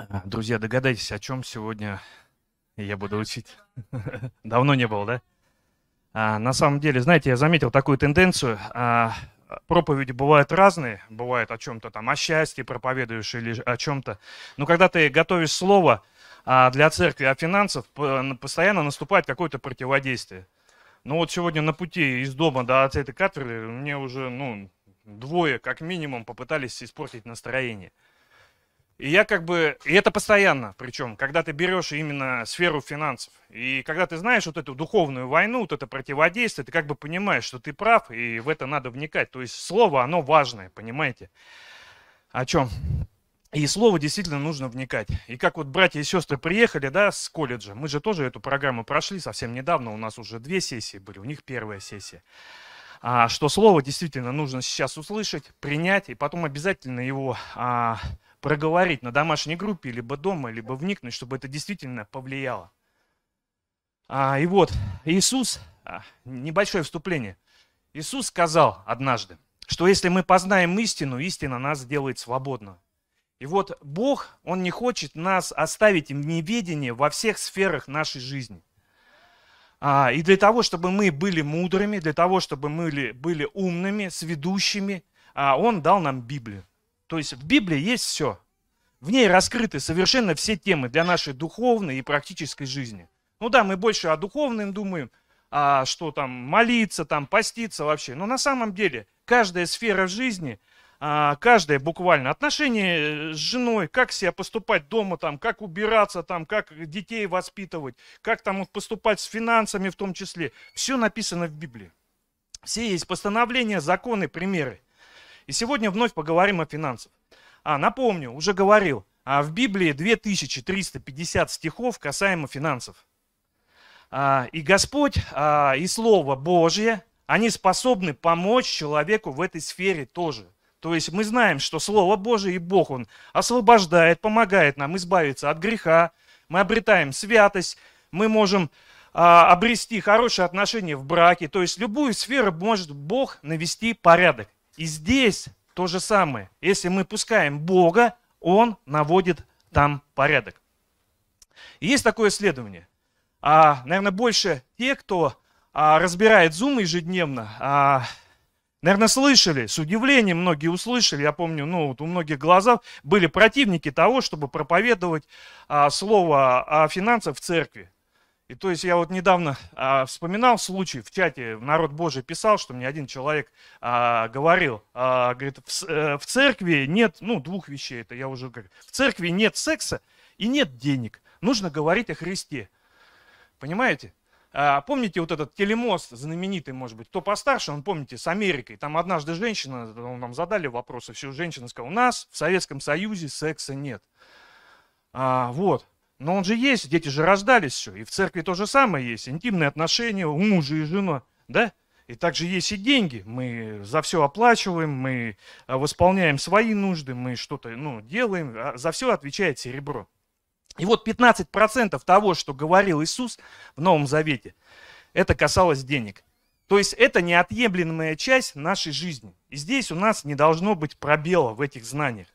А, друзья, догадайтесь, о чем сегодня я буду учить. Давно не было, да? А, на самом деле, знаете, я заметил такую тенденцию. А, проповеди бывают разные, бывают о чем-то там, о счастье проповедуешь или о чем-то. Но когда ты готовишь слово а, для церкви о финансах, постоянно наступает какое-то противодействие. Ну вот сегодня на пути из дома до этой кафедры мне уже, ну, двое как минимум попытались испортить настроение. И я как бы, и это постоянно, причем, когда ты берешь именно сферу финансов, и когда ты знаешь вот эту духовную войну, вот это противодействие, ты как бы понимаешь, что ты прав, и в это надо вникать. То есть слово, оно важное, понимаете? О чем? И слово действительно нужно вникать. И как вот братья и сестры приехали, да, с колледжа, мы же тоже эту программу прошли совсем недавно, у нас уже две сессии были, у них первая сессия а, что слово действительно нужно сейчас услышать, принять и потом обязательно его а, проговорить на домашней группе, либо дома, либо вникнуть, чтобы это действительно повлияло. А, и вот Иисус, а, небольшое вступление. Иисус сказал однажды, что если мы познаем истину, истина нас делает свободно. И вот Бог, Он не хочет нас оставить в неведении во всех сферах нашей жизни. А, и для того, чтобы мы были мудрыми, для того, чтобы мы были, были умными, сведущими, а, Он дал нам Библию. То есть в Библии есть все. В ней раскрыты совершенно все темы для нашей духовной и практической жизни. Ну да, мы больше о духовном думаем, а что там молиться, там поститься вообще. Но на самом деле каждая сфера жизни, а, каждое буквально отношение э, с женой, как себя поступать дома, там, как убираться, там, как детей воспитывать, как там вот, поступать с финансами в том числе, все написано в Библии. Все есть постановления, законы, примеры. И сегодня вновь поговорим о финансах. А, напомню, уже говорил, а в Библии 2350 стихов касаемо финансов. А, и Господь, а, и Слово Божье, они способны помочь человеку в этой сфере тоже. То есть мы знаем, что Слово Божие и Бог, Он освобождает, помогает нам избавиться от греха, мы обретаем святость, мы можем а, обрести хорошие отношения в браке. То есть любую сферу может Бог навести порядок. И здесь то же самое. Если мы пускаем Бога, Он наводит там порядок. И есть такое исследование. А, наверное, больше те, кто а, разбирает Zoom ежедневно, а, Наверное, слышали, с удивлением многие услышали, я помню, ну, вот у многих глазов были противники того, чтобы проповедовать а, слово о финансах в церкви. И то есть я вот недавно а, вспоминал случай, в чате народ Божий писал, что мне один человек а, говорил, а, говорит, в, э, в церкви нет, ну, двух вещей, это я уже говорю, в церкви нет секса и нет денег, нужно говорить о Христе. Понимаете? А, помните вот этот телемост знаменитый, может быть, кто постарше, он, помните, с Америкой, там однажды женщина, нам задали вопросы, все, женщина сказала, у нас в Советском Союзе секса нет. А, вот, но он же есть, дети же рождались все. И в церкви то же самое есть. Интимные отношения у мужа и жена, да? И также есть и деньги. Мы за все оплачиваем, мы а, восполняем свои нужды, мы что-то ну, делаем. А за все отвечает серебро. И вот 15% того, что говорил Иисус в Новом Завете, это касалось денег. То есть это неотъемлемая часть нашей жизни. И здесь у нас не должно быть пробела в этих знаниях.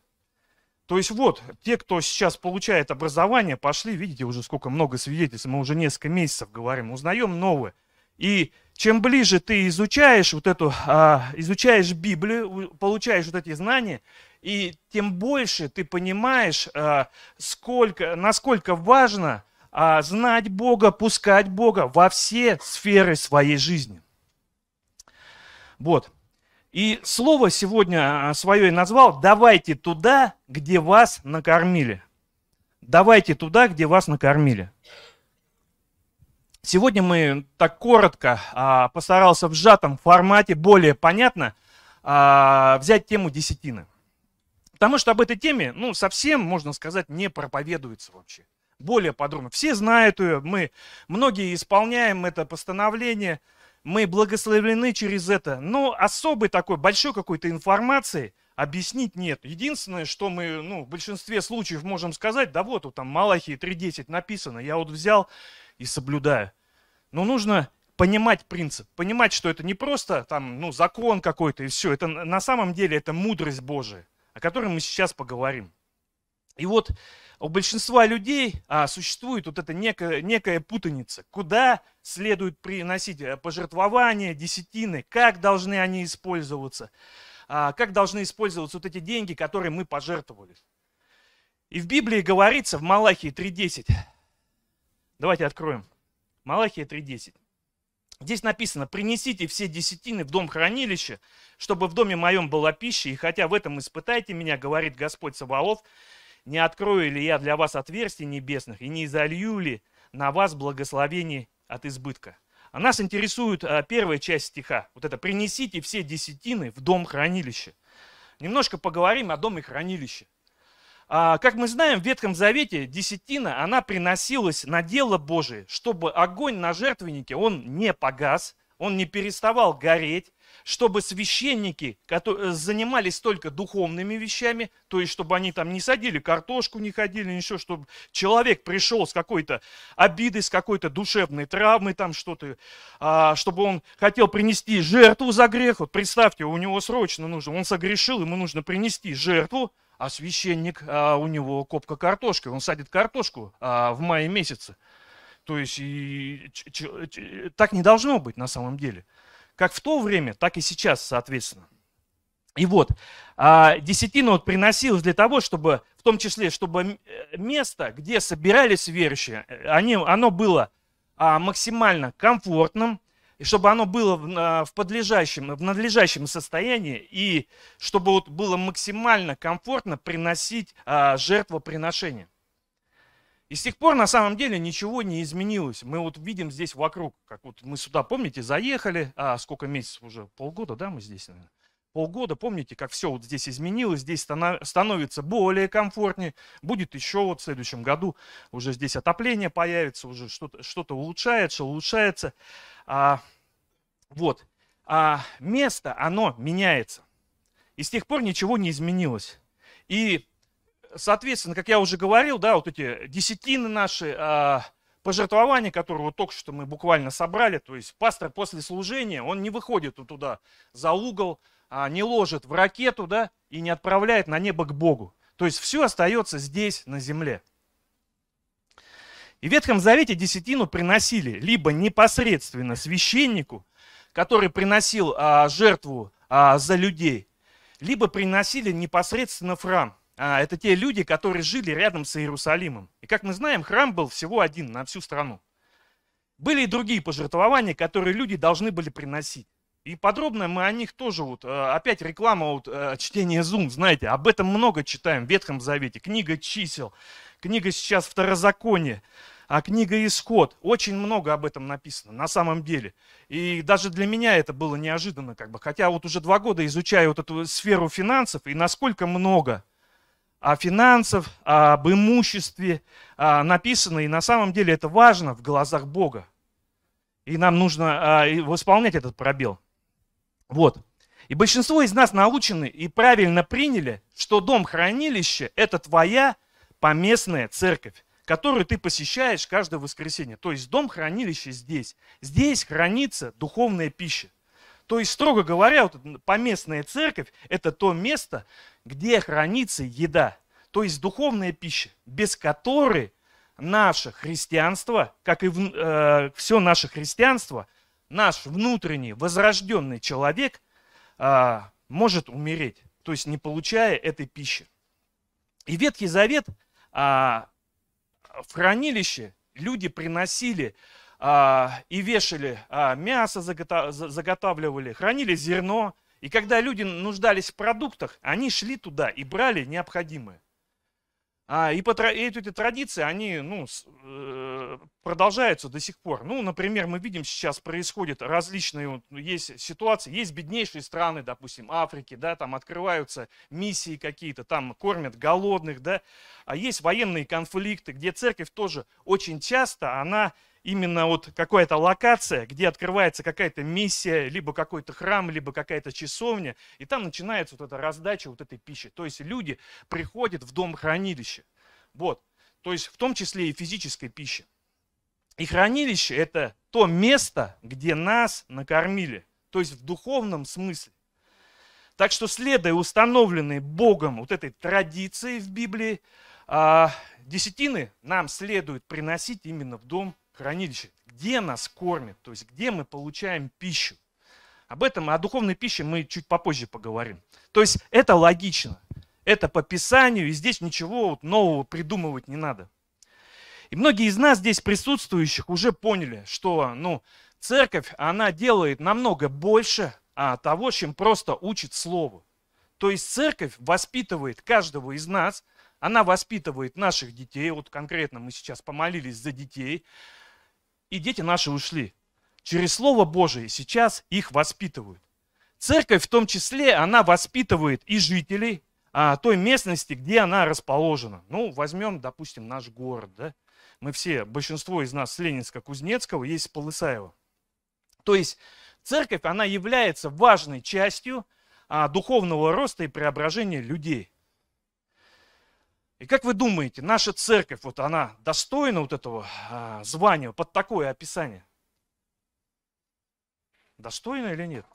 То есть вот, те, кто сейчас получает образование, пошли, видите, уже сколько много свидетельств, мы уже несколько месяцев говорим, узнаем новое, И чем ближе ты изучаешь вот эту, а, изучаешь Библию, получаешь вот эти знания, и тем больше ты понимаешь, а, сколько, насколько важно а, знать Бога, пускать Бога во все сферы своей жизни. Вот. И слово сегодня а, свое и назвал «давайте туда, где вас накормили». Давайте туда, где вас накормили. Сегодня мы так коротко а, постарался в сжатом формате, более понятно, а, взять тему десятины. Потому что об этой теме, ну, совсем, можно сказать, не проповедуется вообще. Более подробно. Все знают ее, мы многие исполняем это постановление – мы благословлены через это, но особой такой большой какой-то информации объяснить нет. Единственное, что мы ну, в большинстве случаев можем сказать, да вот, вот там Малахии 3.10 написано, я вот взял и соблюдаю. Но нужно понимать принцип, понимать, что это не просто там, ну, закон какой-то и все, это на самом деле это мудрость Божия, о которой мы сейчас поговорим. И вот у большинства людей а, существует вот эта некая, некая путаница, куда следует приносить э, пожертвования, десятины, как должны они использоваться, а, как должны использоваться вот эти деньги, которые мы пожертвовали. И в Библии говорится в Малахии 3.10, давайте откроем, Малахия 3.10. Здесь написано, принесите все десятины в дом хранилища, чтобы в доме моем была пища, и хотя в этом испытайте меня, говорит Господь Саваоф, не открою ли я для вас отверстий небесных и не изолью ли на вас благословение от избытка. А нас интересует а, первая часть стиха. Вот это «принесите все десятины в дом хранилища». Немножко поговорим о доме хранилища. А, как мы знаем, в Ветхом Завете десятина, она приносилась на дело Божие, чтобы огонь на жертвеннике, он не погас, он не переставал гореть, чтобы священники которые э, занимались только духовными вещами, то есть чтобы они там не садили картошку, не ходили, ничего, чтобы человек пришел с какой-то обидой, с какой-то душевной травмой, там что-то, а, чтобы он хотел принести жертву за грех. Вот представьте, у него срочно нужно, он согрешил, ему нужно принести жертву, а священник, а у него копка картошки, он садит картошку а, в мае месяце. То есть и, ч, ч, ч, так не должно быть на самом деле как в то время, так и сейчас, соответственно. И вот, а, десятина вот приносилась для того, чтобы, в том числе, чтобы э, место, где собирались верующие, э, они, оно было а, максимально комфортным, и чтобы оно было в подлежащем, в надлежащем состоянии, и чтобы вот было максимально комфортно приносить а, жертвоприношение. И с тех пор на самом деле ничего не изменилось. Мы вот видим здесь вокруг, как вот мы сюда, помните, заехали, а сколько месяцев уже, полгода, да, мы здесь, наверное? полгода, помните, как все вот здесь изменилось, здесь становится более комфортнее, будет еще вот в следующем году уже здесь отопление появится, уже что-то что то улучшается, улучшается. А, вот, а место, оно меняется. И с тех пор ничего не изменилось. И соответственно, как я уже говорил, да, вот эти десятины наши, а, пожертвования, которые вот только что мы буквально собрали, то есть пастор после служения, он не выходит туда за угол, а, не ложит в ракету, да, и не отправляет на небо к Богу. То есть все остается здесь, на земле. И в Ветхом Завете десятину приносили либо непосредственно священнику, который приносил а, жертву а, за людей, либо приносили непосредственно в храм – а, это те люди, которые жили рядом с Иерусалимом. И как мы знаем, храм был всего один на всю страну. Были и другие пожертвования, которые люди должны были приносить. И подробно мы о них тоже, вот э, опять реклама вот, э, чтения Zoom, знаете, об этом много читаем в Ветхом Завете. Книга чисел, книга сейчас Второзаконие, а книга Исход. Очень много об этом написано на самом деле. И даже для меня это было неожиданно, как бы. Хотя вот уже два года изучаю вот эту сферу финансов и насколько много о финансов об имуществе а, написано, и на самом деле это важно в глазах Бога. И нам нужно а, восполнять этот пробел. Вот. И большинство из нас научены и правильно приняли, что дом-хранилище – это твоя поместная церковь, которую ты посещаешь каждое воскресенье. То есть дом-хранилище здесь. Здесь хранится духовная пища. То есть, строго говоря, вот поместная церковь – это то место, где хранится еда, то есть духовная пища, без которой наше христианство, как и э, все наше христианство, наш внутренний возрожденный человек э, может умереть, то есть не получая этой пищи. И Ветхий Завет э, в хранилище люди приносили э, и вешали э, мясо, заготавливали, хранили зерно, и когда люди нуждались в продуктах, они шли туда и брали необходимое. А, и, по, и эти традиции, они ну, э, продолжаются до сих пор. Ну, например, мы видим сейчас происходят различные, вот, ну, есть ситуации, есть беднейшие страны, допустим, Африки, да, там открываются миссии какие-то, там кормят голодных, да, а есть военные конфликты, где церковь тоже очень часто, она именно вот какая-то локация, где открывается какая-то миссия, либо какой-то храм, либо какая-то часовня, и там начинается вот эта раздача вот этой пищи. То есть люди приходят в дом хранилища, Вот. То есть в том числе и физической пищи. И хранилище – это то место, где нас накормили. То есть в духовном смысле. Так что, следуя установленной Богом вот этой традиции в Библии, а, десятины нам следует приносить именно в дом хранилище, где нас кормит, то есть где мы получаем пищу. Об этом, о духовной пище мы чуть попозже поговорим. То есть это логично, это по Писанию, и здесь ничего нового придумывать не надо. И многие из нас здесь присутствующих уже поняли, что ну, церковь, она делает намного больше а, того, чем просто учит Слову. То есть церковь воспитывает каждого из нас, она воспитывает наших детей, вот конкретно мы сейчас помолились за детей, и дети наши ушли. Через Слово Божие сейчас их воспитывают. Церковь в том числе, она воспитывает и жителей а, той местности, где она расположена. Ну, возьмем, допустим, наш город. Да? Мы все, большинство из нас с Ленинска, Кузнецкого, есть с Полысаева. То есть церковь, она является важной частью а, духовного роста и преображения людей. И как вы думаете, наша церковь, вот она достойна вот этого а, звания, под такое описание? Достойна или нет?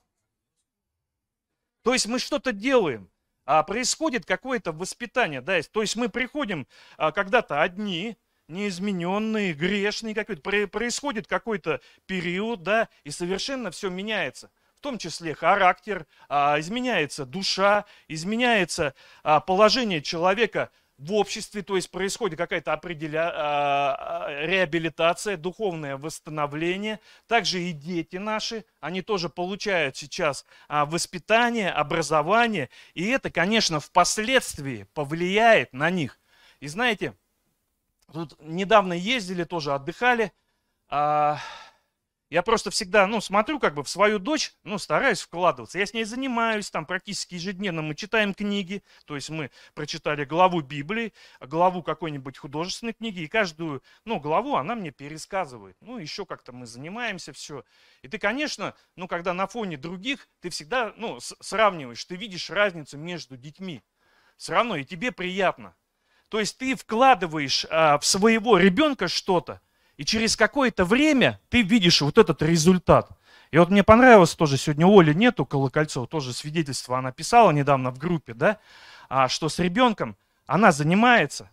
То есть мы что-то делаем, а происходит какое-то воспитание, да, то есть мы приходим а, когда-то одни, неизмененные, грешные какой-то, происходит какой-то период, да, и совершенно все меняется в том числе характер, а, изменяется душа, изменяется а, положение человека в обществе, то есть происходит какая-то определя... А, а, реабилитация, духовное восстановление. Также и дети наши, они тоже получают сейчас а, воспитание, образование, и это, конечно, впоследствии повлияет на них. И знаете, тут недавно ездили, тоже отдыхали, я просто всегда, ну, смотрю как бы в свою дочь, ну, стараюсь вкладываться. Я с ней занимаюсь там практически ежедневно. Мы читаем книги, то есть мы прочитали главу Библии, главу какой-нибудь художественной книги, и каждую, ну, главу она мне пересказывает. Ну, еще как-то мы занимаемся, все. И ты, конечно, ну, когда на фоне других, ты всегда, ну, сравниваешь, ты видишь разницу между детьми. Все равно и тебе приятно. То есть ты вкладываешь а, в своего ребенка что-то, и через какое-то время ты видишь вот этот результат. И вот мне понравилось тоже, сегодня Оли нету, Колокольцова, тоже свидетельство она писала недавно в группе, да, а, что с ребенком она занимается,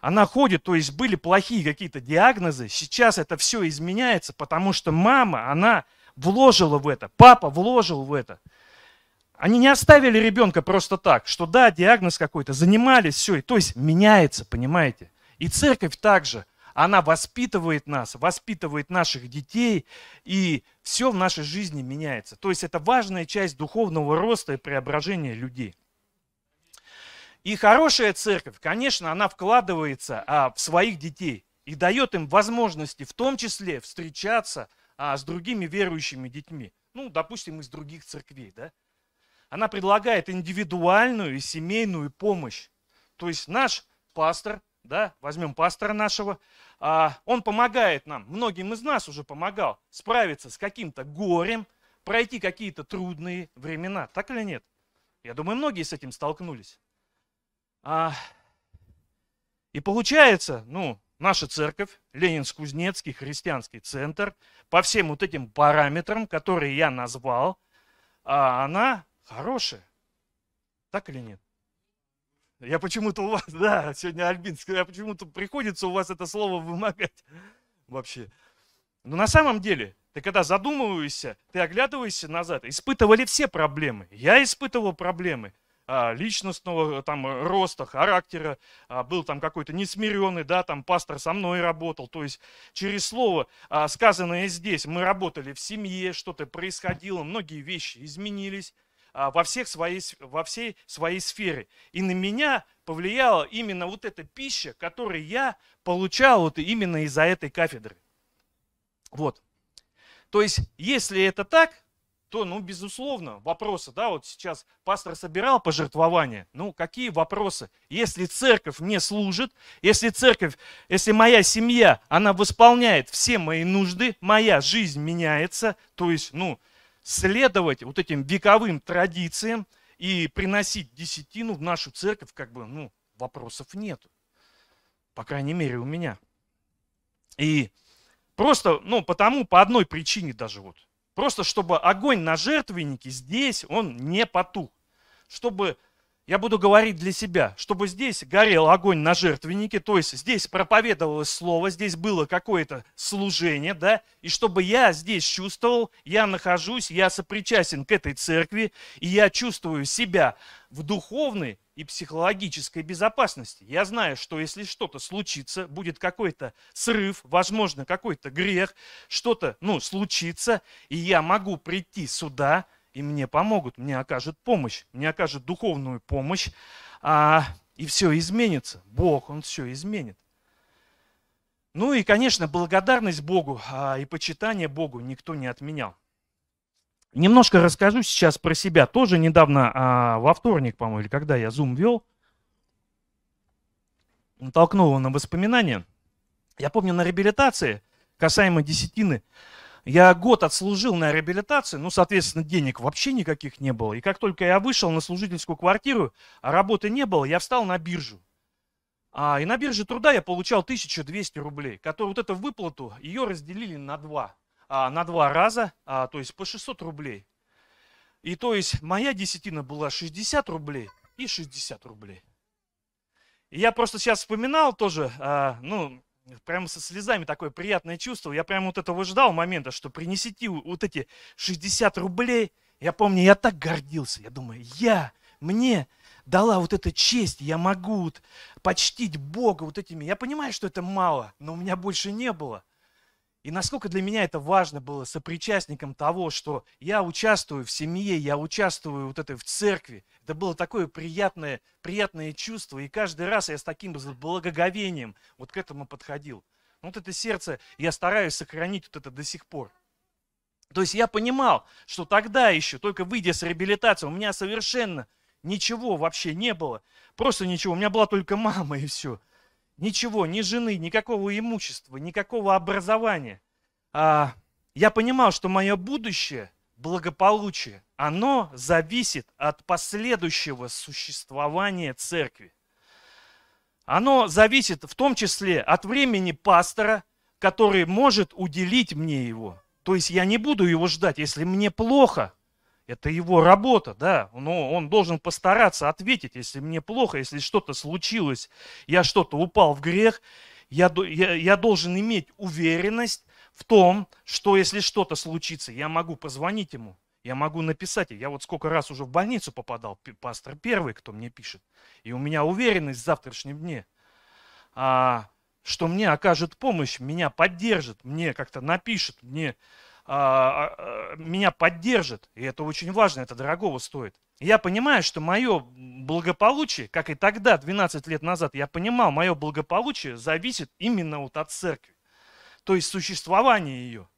она ходит, то есть были плохие какие-то диагнозы, сейчас это все изменяется, потому что мама, она вложила в это, папа вложил в это. Они не оставили ребенка просто так, что да, диагноз какой-то, занимались, все, и то есть меняется, понимаете. И церковь также – она воспитывает нас, воспитывает наших детей, и все в нашей жизни меняется. То есть это важная часть духовного роста и преображения людей. И хорошая церковь, конечно, она вкладывается а, в своих детей и дает им возможности, в том числе, встречаться а, с другими верующими детьми. Ну, допустим, из других церквей, да? Она предлагает индивидуальную и семейную помощь. То есть наш пастор да, возьмем пастора нашего, а, он помогает нам, многим из нас уже помогал справиться с каким-то горем, пройти какие-то трудные времена, так или нет? Я думаю, многие с этим столкнулись. А, и получается, ну, наша церковь, Ленинск-Кузнецкий христианский центр, по всем вот этим параметрам, которые я назвал, а, она хорошая. Так или нет? Я почему-то у вас, да, сегодня Альбин сказал, почему-то приходится у вас это слово вымогать вообще. Но на самом деле, ты когда задумываешься, ты оглядываешься назад, испытывали все проблемы. Я испытывал проблемы а, личностного там роста, характера, а, был там какой-то несмиренный, да, там пастор со мной работал, то есть через слово, а, сказанное здесь, мы работали в семье, что-то происходило, многие вещи изменились, а, во, всех своей, во всей своей сфере. И на меня повлияла именно вот эта пища, которую я получал вот именно из-за этой кафедры. Вот. То есть, если это так, то, ну, безусловно, вопросы, да, вот сейчас пастор собирал пожертвования, ну, какие вопросы? Если церковь не служит, если церковь, если моя семья, она восполняет все мои нужды, моя жизнь меняется, то есть, ну, следовать вот этим вековым традициям и приносить десятину в нашу церковь, как бы, ну, вопросов нет. По крайней мере, у меня. И просто, ну, потому, по одной причине даже вот. Просто чтобы огонь на жертвеннике здесь, он не потух. Чтобы я буду говорить для себя, чтобы здесь горел огонь на жертвеннике, то есть здесь проповедовалось слово, здесь было какое-то служение, да, и чтобы я здесь чувствовал, я нахожусь, я сопричастен к этой церкви, и я чувствую себя в духовной и психологической безопасности. Я знаю, что если что-то случится, будет какой-то срыв, возможно, какой-то грех, что-то, ну, случится, и я могу прийти сюда – и мне помогут, мне окажут помощь, мне окажут духовную помощь, а, и все изменится. Бог, Он все изменит. Ну и, конечно, благодарность Богу а, и почитание Богу никто не отменял. Немножко расскажу сейчас про себя. Тоже недавно, а, во вторник, по-моему, или когда я Zoom вел, натолкнуло на воспоминания. Я помню на реабилитации, касаемо десятины, я год отслужил на реабилитации, ну, соответственно, денег вообще никаких не было. И как только я вышел на служительскую квартиру, а работы не было, я встал на биржу. А, и на бирже труда я получал 1200 рублей, которые вот эту выплату, ее разделили на два, а, на два раза, а, то есть по 600 рублей. И то есть моя десятина была 60 рублей и 60 рублей. И я просто сейчас вспоминал тоже, а, ну, прямо со слезами такое приятное чувство. Я прямо вот этого ждал момента, что принесите вот эти 60 рублей. Я помню, я так гордился. Я думаю, я, мне дала вот эта честь, я могу вот почтить Бога вот этими. Я понимаю, что это мало, но у меня больше не было. И насколько для меня это важно было сопричастником того, что я участвую в семье, я участвую вот этой в церкви. Это было такое приятное, приятное чувство. И каждый раз я с таким благоговением вот к этому подходил. Вот это сердце я стараюсь сохранить вот это до сих пор. То есть я понимал, что тогда еще, только выйдя с реабилитации, у меня совершенно ничего вообще не было. Просто ничего. У меня была только мама и все ничего, ни жены, никакого имущества, никакого образования. А, я понимал, что мое будущее, благополучие, оно зависит от последующего существования церкви. Оно зависит в том числе от времени пастора, который может уделить мне его. То есть я не буду его ждать, если мне плохо, это его работа, да, но он должен постараться ответить, если мне плохо, если что-то случилось, я что-то упал в грех, я, я, я должен иметь уверенность в том, что если что-то случится, я могу позвонить ему, я могу написать. Я вот сколько раз уже в больницу попадал, пастор первый, кто мне пишет, и у меня уверенность в завтрашнем дне, а, что мне окажет помощь, меня поддержит, мне как-то напишет, мне а, а, меня поддержит, и это очень важно, это дорогого стоит. Я понимаю, что мое благополучие, как и тогда, 12 лет назад, я понимал, мое благополучие зависит именно вот от церкви, то есть существование ее.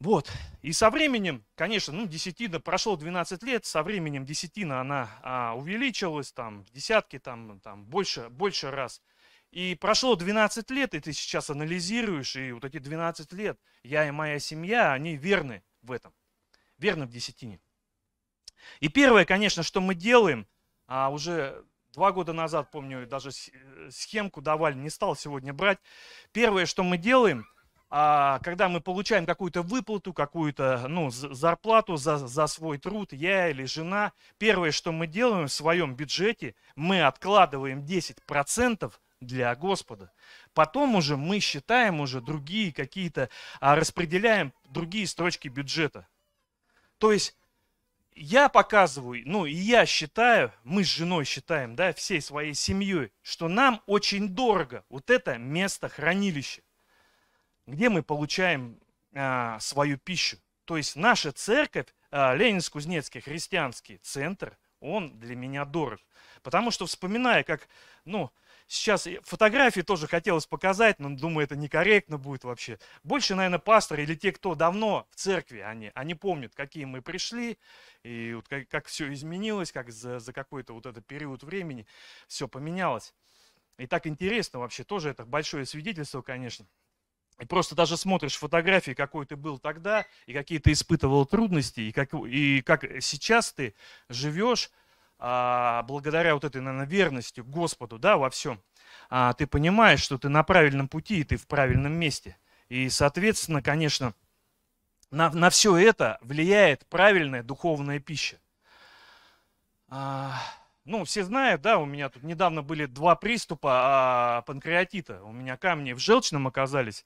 Вот. И со временем, конечно, ну, десятина, прошло 12 лет, со временем десятина, она а, увеличилась, там, в десятки, там, там, больше, больше раз – и прошло 12 лет, и ты сейчас анализируешь, и вот эти 12 лет я и моя семья, они верны в этом, верны в десятине. И первое, конечно, что мы делаем, а уже два года назад, помню, даже э, схемку давали, не стал сегодня брать. Первое, что мы делаем, а, когда мы получаем какую-то выплату, какую-то ну, зарплату за, за свой труд, я или жена, первое, что мы делаем в своем бюджете, мы откладываем 10% для Господа. Потом уже мы считаем уже другие какие-то, а, распределяем другие строчки бюджета. То есть я показываю, ну и я считаю, мы с женой считаем, да, всей своей семьей, что нам очень дорого вот это место хранилище, где мы получаем а, свою пищу. То есть наша церковь, а, Ленинск-Кузнецкий христианский центр, он для меня дорог. Потому что вспоминая, как, ну, сейчас фотографии тоже хотелось показать, но думаю, это некорректно будет вообще. Больше, наверное, пасторы или те, кто давно в церкви, они, они помнят, какие мы пришли, и вот как, как все изменилось, как за, за какой-то вот этот период времени все поменялось. И так интересно вообще, тоже это большое свидетельство, конечно. И просто даже смотришь фотографии, какой ты был тогда, и какие ты испытывал трудности, и как, и как сейчас ты живешь, а, благодаря вот этой, наверное, верности Господу, да, во всем, а, ты понимаешь, что ты на правильном пути и ты в правильном месте. И, соответственно, конечно, на, на все это влияет правильная духовная пища. А, ну, все знают, да, у меня тут недавно были два приступа а, панкреатита. У меня камни в желчном оказались.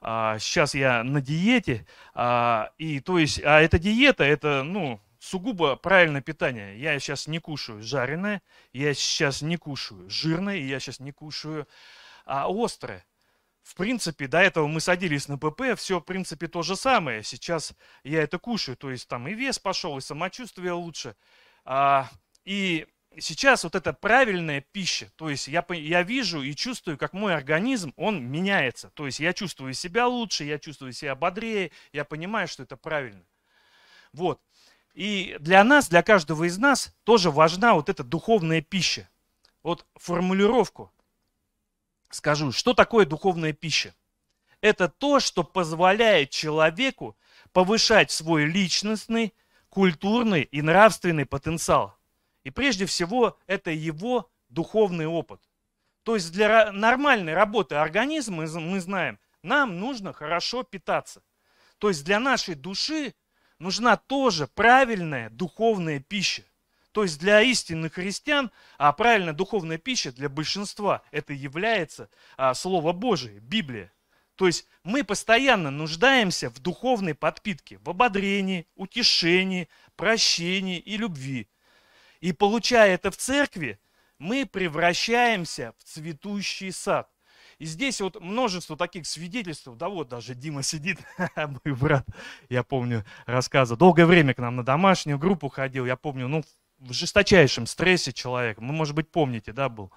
А, сейчас я на диете. А, и то есть, а эта диета, это, ну, сугубо правильное питание. Я сейчас не кушаю жареное, я сейчас не кушаю жирное, я сейчас не кушаю а, острое. В принципе, до этого мы садились на ПП, все, в принципе, то же самое. Сейчас я это кушаю, то есть там и вес пошел, и самочувствие лучше. А, и сейчас вот эта правильная пища, то есть я, я вижу и чувствую, как мой организм, он меняется. То есть я чувствую себя лучше, я чувствую себя бодрее, я понимаю, что это правильно. Вот. И для нас, для каждого из нас тоже важна вот эта духовная пища. Вот формулировку скажу, что такое духовная пища? Это то, что позволяет человеку повышать свой личностный, культурный и нравственный потенциал. И прежде всего это его духовный опыт. То есть для нормальной работы организма, мы знаем, нам нужно хорошо питаться. То есть для нашей души нужна тоже правильная духовная пища. То есть для истинных христиан, а правильная духовная пища для большинства, это является а, Слово Божие, Библия. То есть мы постоянно нуждаемся в духовной подпитке, в ободрении, утешении, прощении и любви. И получая это в церкви, мы превращаемся в цветущий сад – и здесь вот множество таких свидетельств. Да вот даже Дима сидит, мой брат, я помню, рассказа. Долгое время к нам на домашнюю группу ходил, я помню, ну, в жесточайшем стрессе человек. Ну, может быть, помните, да, был.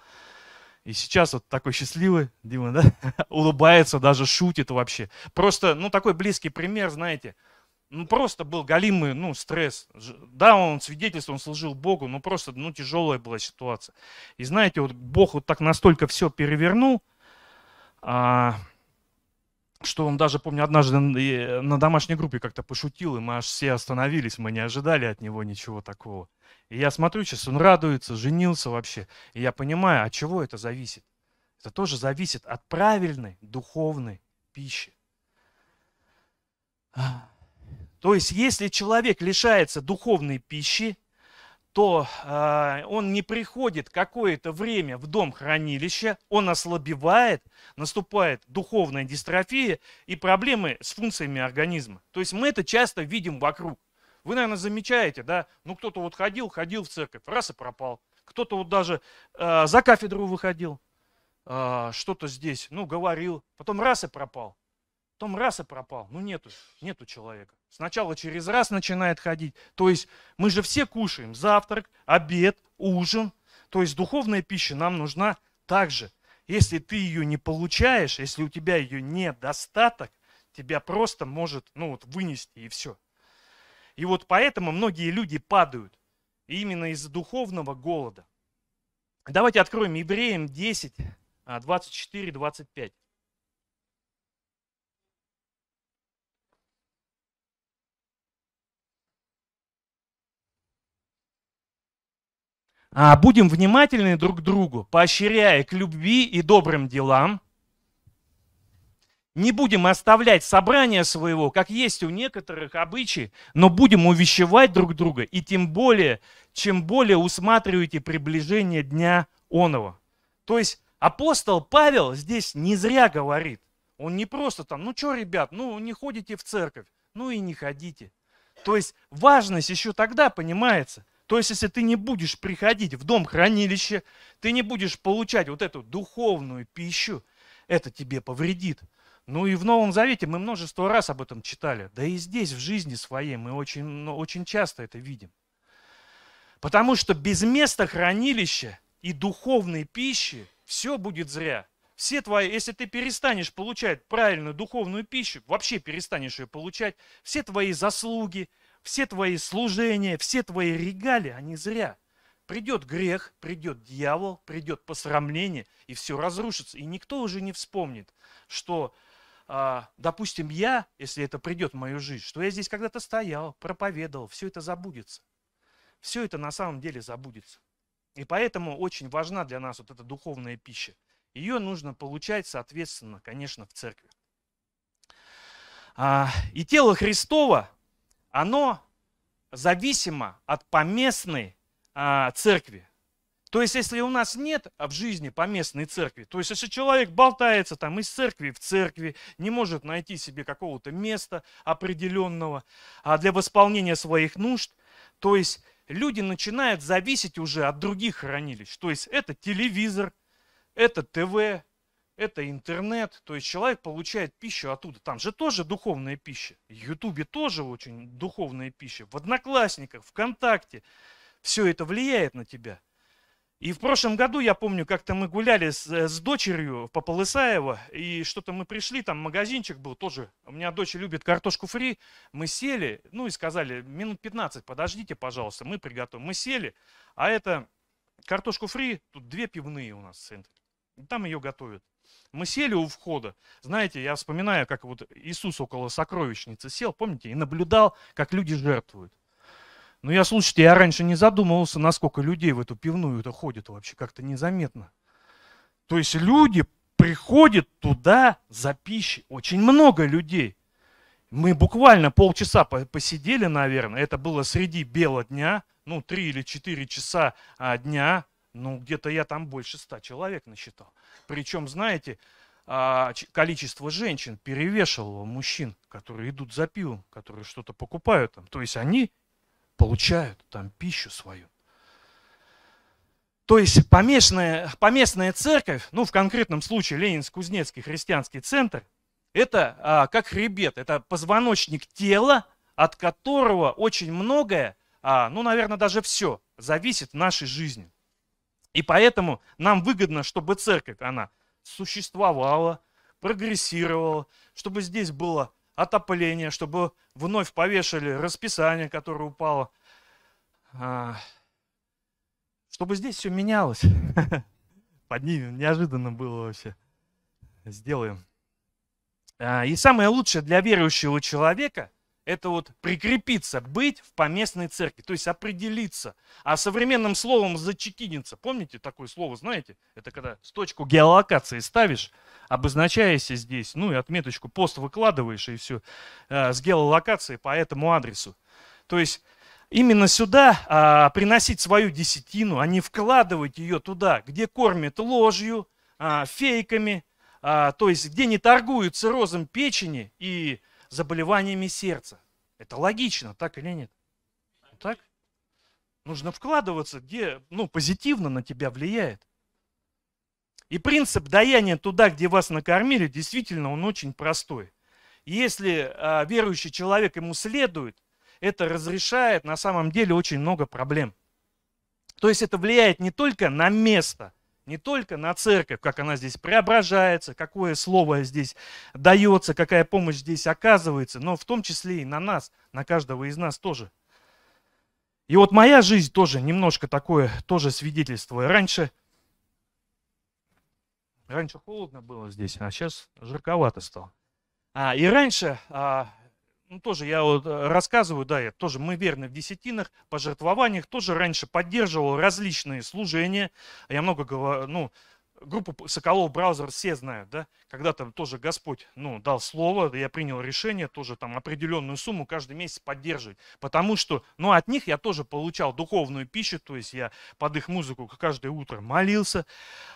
И сейчас вот такой счастливый Дима, да, улыбается, даже шутит вообще. Просто, ну, такой близкий пример, знаете, ну, просто был галимый, ну, стресс. Да, он свидетельство, он служил Богу, но просто, ну, тяжелая была ситуация. И знаете, вот Бог вот так настолько все перевернул, а, что он даже, помню, однажды э, на домашней группе как-то пошутил, и мы аж все остановились, мы не ожидали от него ничего такого. И я смотрю, сейчас он радуется, женился вообще, и я понимаю, от чего это зависит. Это тоже зависит от правильной духовной пищи. А, то есть, если человек лишается духовной пищи, то э, он не приходит какое-то время в дом хранилища, он ослабевает, наступает духовная дистрофия и проблемы с функциями организма. То есть мы это часто видим вокруг. Вы, наверное, замечаете, да, ну кто-то вот ходил, ходил в церковь, раз и пропал. Кто-то вот даже э, за кафедру выходил, э, что-то здесь, ну, говорил, потом раз и пропал. Потом раз и пропал. Ну нету, нету человека. Сначала через раз начинает ходить. То есть мы же все кушаем. Завтрак, обед, ужин. То есть духовная пища нам нужна также. Если ты ее не получаешь, если у тебя ее недостаток, тебя просто может ну, вот, вынести и все. И вот поэтому многие люди падают именно из-за духовного голода. Давайте откроем Евреям 10, 24, 25. А будем внимательны друг к другу, поощряя к любви и добрым делам. Не будем оставлять собрание своего, как есть у некоторых обычаи, но будем увещевать друг друга, и тем более, чем более усматриваете приближение дня оного. То есть апостол Павел здесь не зря говорит. Он не просто там, ну что, ребят, ну не ходите в церковь, ну и не ходите. То есть важность еще тогда понимается, то есть, если ты не будешь приходить в дом хранилище, ты не будешь получать вот эту духовную пищу, это тебе повредит. Ну и в Новом Завете мы множество раз об этом читали. Да и здесь, в жизни своей, мы очень, ну, очень часто это видим. Потому что без места хранилища и духовной пищи все будет зря. Все твои, если ты перестанешь получать правильную духовную пищу, вообще перестанешь ее получать, все твои заслуги – все твои служения, все твои регалии, они зря. Придет грех, придет дьявол, придет посрамление, и все разрушится. И никто уже не вспомнит, что, а, допустим, я, если это придет в мою жизнь, что я здесь когда-то стоял, проповедовал, все это забудется. Все это на самом деле забудется. И поэтому очень важна для нас вот эта духовная пища. Ее нужно получать, соответственно, конечно, в церкви. А, и тело Христова, оно зависимо от поместной а, церкви. То есть, если у нас нет в жизни поместной церкви, то есть, если человек болтается там из церкви в церкви, не может найти себе какого-то места определенного а, для восполнения своих нужд, то есть, люди начинают зависеть уже от других хранилищ. То есть, это телевизор, это ТВ, это интернет, то есть человек получает пищу оттуда. Там же тоже духовная пища. В Ютубе тоже очень духовная пища. В Одноклассниках, ВКонтакте. Все это влияет на тебя. И в прошлом году, я помню, как-то мы гуляли с, э, с дочерью по Полысаево, и что-то мы пришли, там магазинчик был тоже. У меня дочь любит картошку фри. Мы сели, ну и сказали, минут 15, подождите, пожалуйста, мы приготовим. Мы сели, а это картошку фри, тут две пивные у нас в центре. Там ее готовят. Мы сели у входа. Знаете, я вспоминаю, как вот Иисус около сокровищницы сел, помните, и наблюдал, как люди жертвуют. Но я, слушайте, я раньше не задумывался, насколько людей в эту пивную это ходит вообще, как-то незаметно. То есть люди приходят туда за пищей. Очень много людей. Мы буквально полчаса посидели, наверное, это было среди бела дня, ну, три или четыре часа а, дня, ну, где-то я там больше ста человек насчитал. Причем, знаете, а, количество женщин перевешивало мужчин, которые идут за пивом, которые что-то покупают там. То есть они получают там пищу свою. То есть поместная, поместная церковь, ну в конкретном случае Ленинск-Кузнецкий христианский центр, это а, как хребет, это позвоночник тела, от которого очень многое, а, ну, наверное, даже все зависит в нашей жизни. И поэтому нам выгодно, чтобы церковь, она существовала, прогрессировала, чтобы здесь было отопление, чтобы вновь повешали расписание, которое упало, а, чтобы здесь все менялось. Поднимем, неожиданно было вообще. Сделаем. А, и самое лучшее для верующего человека это вот прикрепиться, быть в поместной церкви, то есть определиться. А современным словом зачекиниться, помните такое слово, знаете? Это когда с точку геолокации ставишь, обозначаешься здесь, ну и отметочку пост выкладываешь, и все, э, с геолокации по этому адресу. То есть именно сюда а, приносить свою десятину, а не вкладывать ее туда, где кормят ложью, а, фейками, а, то есть где не торгуют циррозом печени и заболеваниями сердца. Это логично, так или нет? Так? Нужно вкладываться, где ну, позитивно на тебя влияет. И принцип даяния туда, где вас накормили, действительно, он очень простой. Если а, верующий человек ему следует, это разрешает на самом деле очень много проблем. То есть это влияет не только на место – не только на церковь, как она здесь преображается, какое слово здесь дается, какая помощь здесь оказывается, но в том числе и на нас, на каждого из нас тоже. И вот моя жизнь тоже немножко такое, тоже свидетельство. Раньше, раньше холодно было здесь, а сейчас жарковато стало. А, и раньше а, ну, тоже я вот э, рассказываю, да, я тоже, мы верны в десятинах, пожертвованиях, тоже раньше поддерживал различные служения. Я много говорю, ну, группу Соколов браузер все знают, да, когда там тоже Господь, ну, дал слово, я принял решение тоже там определенную сумму каждый месяц поддерживать, потому что, ну, от них я тоже получал духовную пищу, то есть я под их музыку каждое утро молился,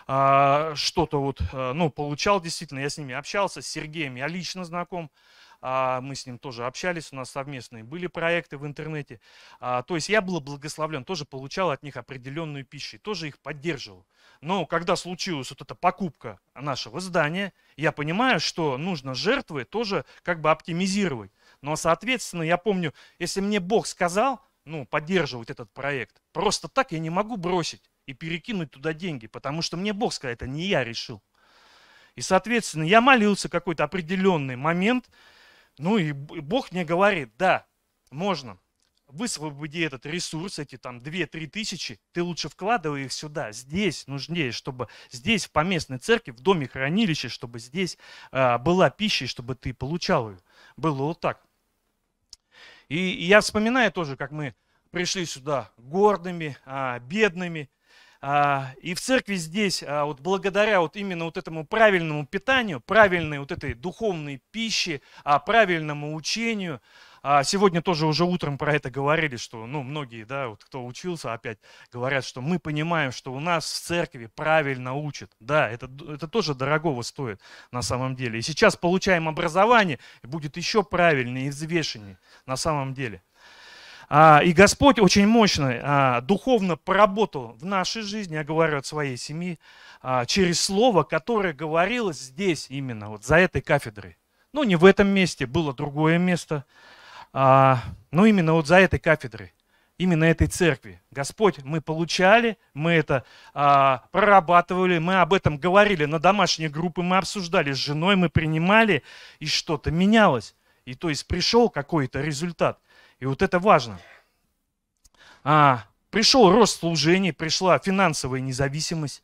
а, что-то вот, э, ну, получал действительно, я с ними общался, с Сергеем я лично знаком, а, мы с ним тоже общались, у нас совместные были проекты в интернете. А, то есть я был благословлен, тоже получал от них определенную пищу, тоже их поддерживал. Но когда случилась вот эта покупка нашего здания, я понимаю, что нужно жертвы тоже как бы оптимизировать. Но, соответственно, я помню, если мне Бог сказал, ну, поддерживать этот проект, просто так я не могу бросить и перекинуть туда деньги, потому что мне Бог сказал, это не я решил. И, соответственно, я молился какой-то определенный момент, ну и Бог мне говорит, да, можно. Высвободи этот ресурс, эти там 2-3 тысячи, ты лучше вкладывай их сюда, здесь нужнее, чтобы здесь в поместной церкви, в доме хранилище, чтобы здесь э, была пища, чтобы ты получал ее. Было вот так. И, и я вспоминаю тоже, как мы пришли сюда гордыми, а, бедными, а, и в церкви здесь, а, вот благодаря вот именно вот этому правильному питанию, правильной вот этой духовной пище, а, правильному учению, Сегодня тоже уже утром про это говорили, что ну, многие, да, вот кто учился опять, говорят, что мы понимаем, что у нас в церкви правильно учат. Да, это, это тоже дорогого стоит на самом деле. И сейчас получаем образование, и будет еще правильнее и взвешеннее на самом деле. А, и Господь очень мощно а, духовно поработал в нашей жизни, я говорю от своей семьи, а, через слово, которое говорилось здесь именно, вот за этой кафедрой. Ну, не в этом месте, было другое место, но именно вот за этой кафедрой именно этой церкви. Господь, мы получали, мы это а, прорабатывали, мы об этом говорили на домашней группе, мы обсуждали с женой, мы принимали, и что-то менялось. И то есть пришел какой-то результат. И вот это важно. А, пришел рост служений, пришла финансовая независимость.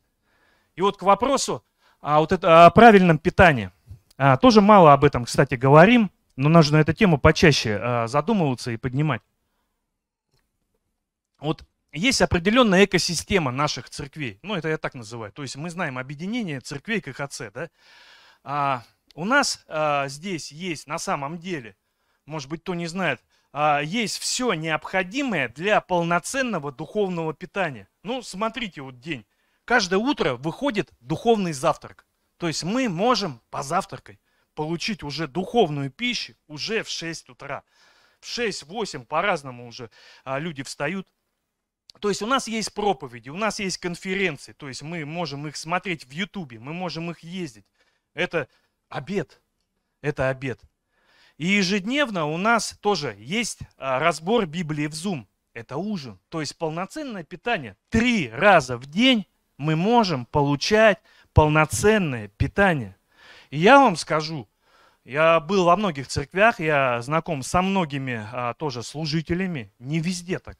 И вот к вопросу а, вот это, о правильном питании. А, тоже мало об этом, кстати, говорим, но нужно эту тему почаще а, задумываться и поднимать. Вот есть определенная экосистема наших церквей. Ну, это я так называю. То есть мы знаем объединение церквей КХЦ. Да? А, у нас а, здесь есть на самом деле, может быть, кто не знает, а, есть все необходимое для полноценного духовного питания. Ну, смотрите вот день. Каждое утро выходит духовный завтрак. То есть мы можем по позавтракать получить уже духовную пищу уже в 6 утра. В 6-8 по-разному уже а, люди встают. То есть у нас есть проповеди, у нас есть конференции, то есть мы можем их смотреть в Ютубе, мы можем их ездить. Это обед, это обед. И ежедневно у нас тоже есть а, разбор Библии в Zoom. Это ужин, то есть полноценное питание. Три раза в день мы можем получать полноценное питание. И я вам скажу, я был во многих церквях, я знаком со многими а, тоже служителями. Не везде так.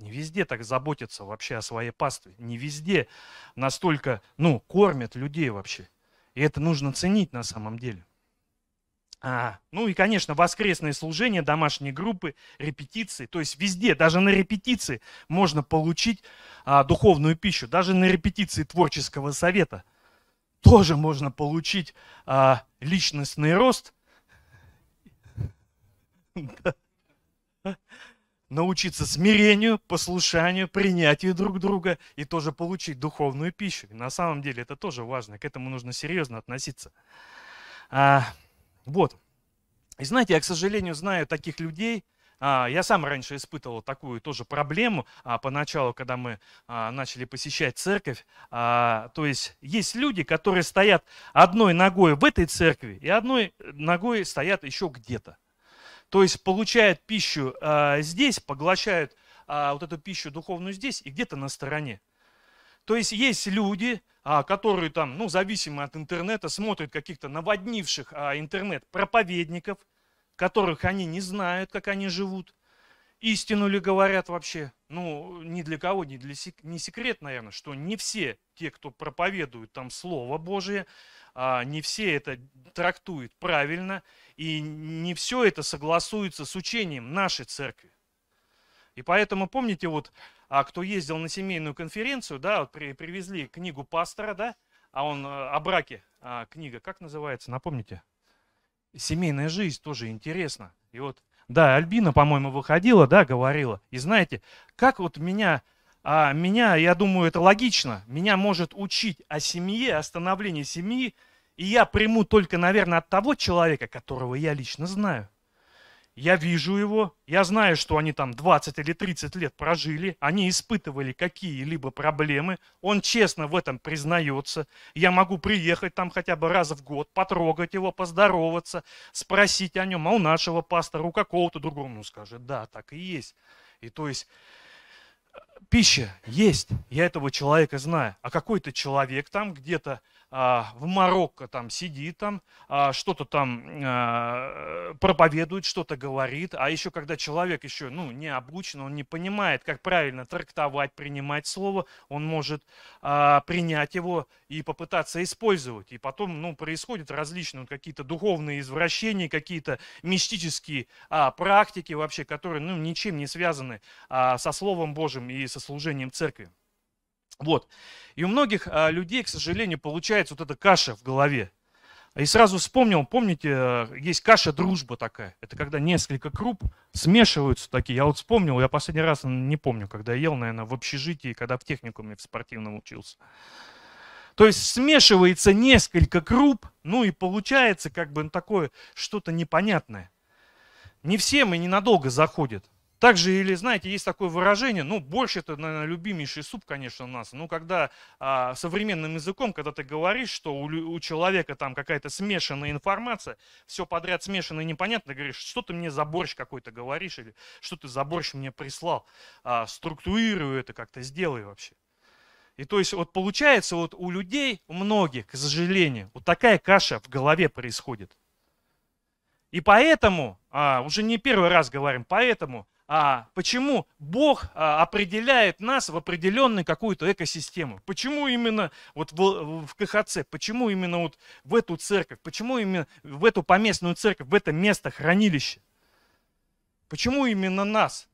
Не везде так заботятся вообще о своей пастве. Не везде настолько, ну, кормят людей вообще. И это нужно ценить на самом деле. А, ну и, конечно, воскресное служение, домашние группы, репетиции. То есть везде, даже на репетиции можно получить а, духовную пищу. Даже на репетиции творческого совета тоже можно получить а, личностный рост. Научиться смирению, послушанию, принятию друг друга и тоже получить духовную пищу. на самом деле это тоже важно, к этому нужно серьезно относиться. А, вот. И знаете, я, к сожалению, знаю таких людей, а, я сам раньше испытывал такую тоже проблему а, поначалу, когда мы а, начали посещать церковь. То есть есть люди, которые стоят одной ногой в этой церкви и одной э, ногой стоят еще где-то. То есть получают пищу здесь, поглощают вот эту пищу духовную здесь и где-то на стороне. То есть есть люди, а, которые там, ну, зависимы от интернета, смотрят каких-то наводнивших а, интернет-проповедников, которых они не знают, как они живут, истину ли говорят вообще. Ну, ни для кого, ни для сек... не секрет, наверное, что не все те, кто проповедует там Слово Божие, а, не все это трактуют правильно, и не все это согласуется с учением нашей церкви. И поэтому, помните, вот а кто ездил на семейную конференцию, да, вот при, привезли книгу пастора, да, а он э, о браке, а, книга, как называется, напомните? Семейная жизнь тоже интересно. И вот, да, Альбина, по-моему, выходила, да, говорила. И знаете, как вот меня, а, меня, я думаю, это логично, меня может учить о семье, о становлении семьи, и я приму только, наверное, от того человека, которого я лично знаю. Я вижу его, я знаю, что они там 20 или 30 лет прожили, они испытывали какие-либо проблемы, он честно в этом признается. Я могу приехать там хотя бы раз в год, потрогать его, поздороваться, спросить о нем, а у нашего пастора, у какого-то другого, ну скажет, да, так и есть. И то есть э, пища есть, я этого человека знаю, а какой-то человек там где-то а, в Марокко там сидит, там а, что-то там э, проповедует, что-то говорит, а еще когда человек еще ну, не обучен, он не понимает, как правильно трактовать, принимать слово, он может а, принять его и попытаться использовать. И потом ну, происходят различные какие-то духовные извращения, какие-то мистические практики вообще, которые ну, ничем не связаны со Словом Божьим и со служением церкви. Вот. И у многих а, людей, к сожалению, получается вот эта каша в голове. И сразу вспомнил, помните, э, есть каша дружба такая. Это когда несколько круп смешиваются такие. Я вот вспомнил, я последний раз не помню, когда ел, наверное, в общежитии, когда в техникуме в спортивном учился. То есть смешивается несколько круп, ну и получается как бы такое что-то непонятное. Не всем и ненадолго заходит. Также, или знаете, есть такое выражение, ну, больше это, наверное, любимейший суп, конечно, у нас. Ну, когда а, современным языком, когда ты говоришь, что у, у человека там какая-то смешанная информация, все подряд смешанное непонятно, говоришь, что ты мне за борщ какой-то говоришь, или что ты за борщ мне прислал. А, структурирую это как-то, сделай вообще. И то есть вот получается вот у людей, у многих, к сожалению, вот такая каша в голове происходит. И поэтому, а, уже не первый раз говорим, поэтому а, почему Бог а, определяет нас в определенную какую-то экосистему? Почему именно вот в, в КХЦ? Почему именно вот в эту церковь? Почему именно в эту поместную церковь, в это место хранилище? Почему именно нас?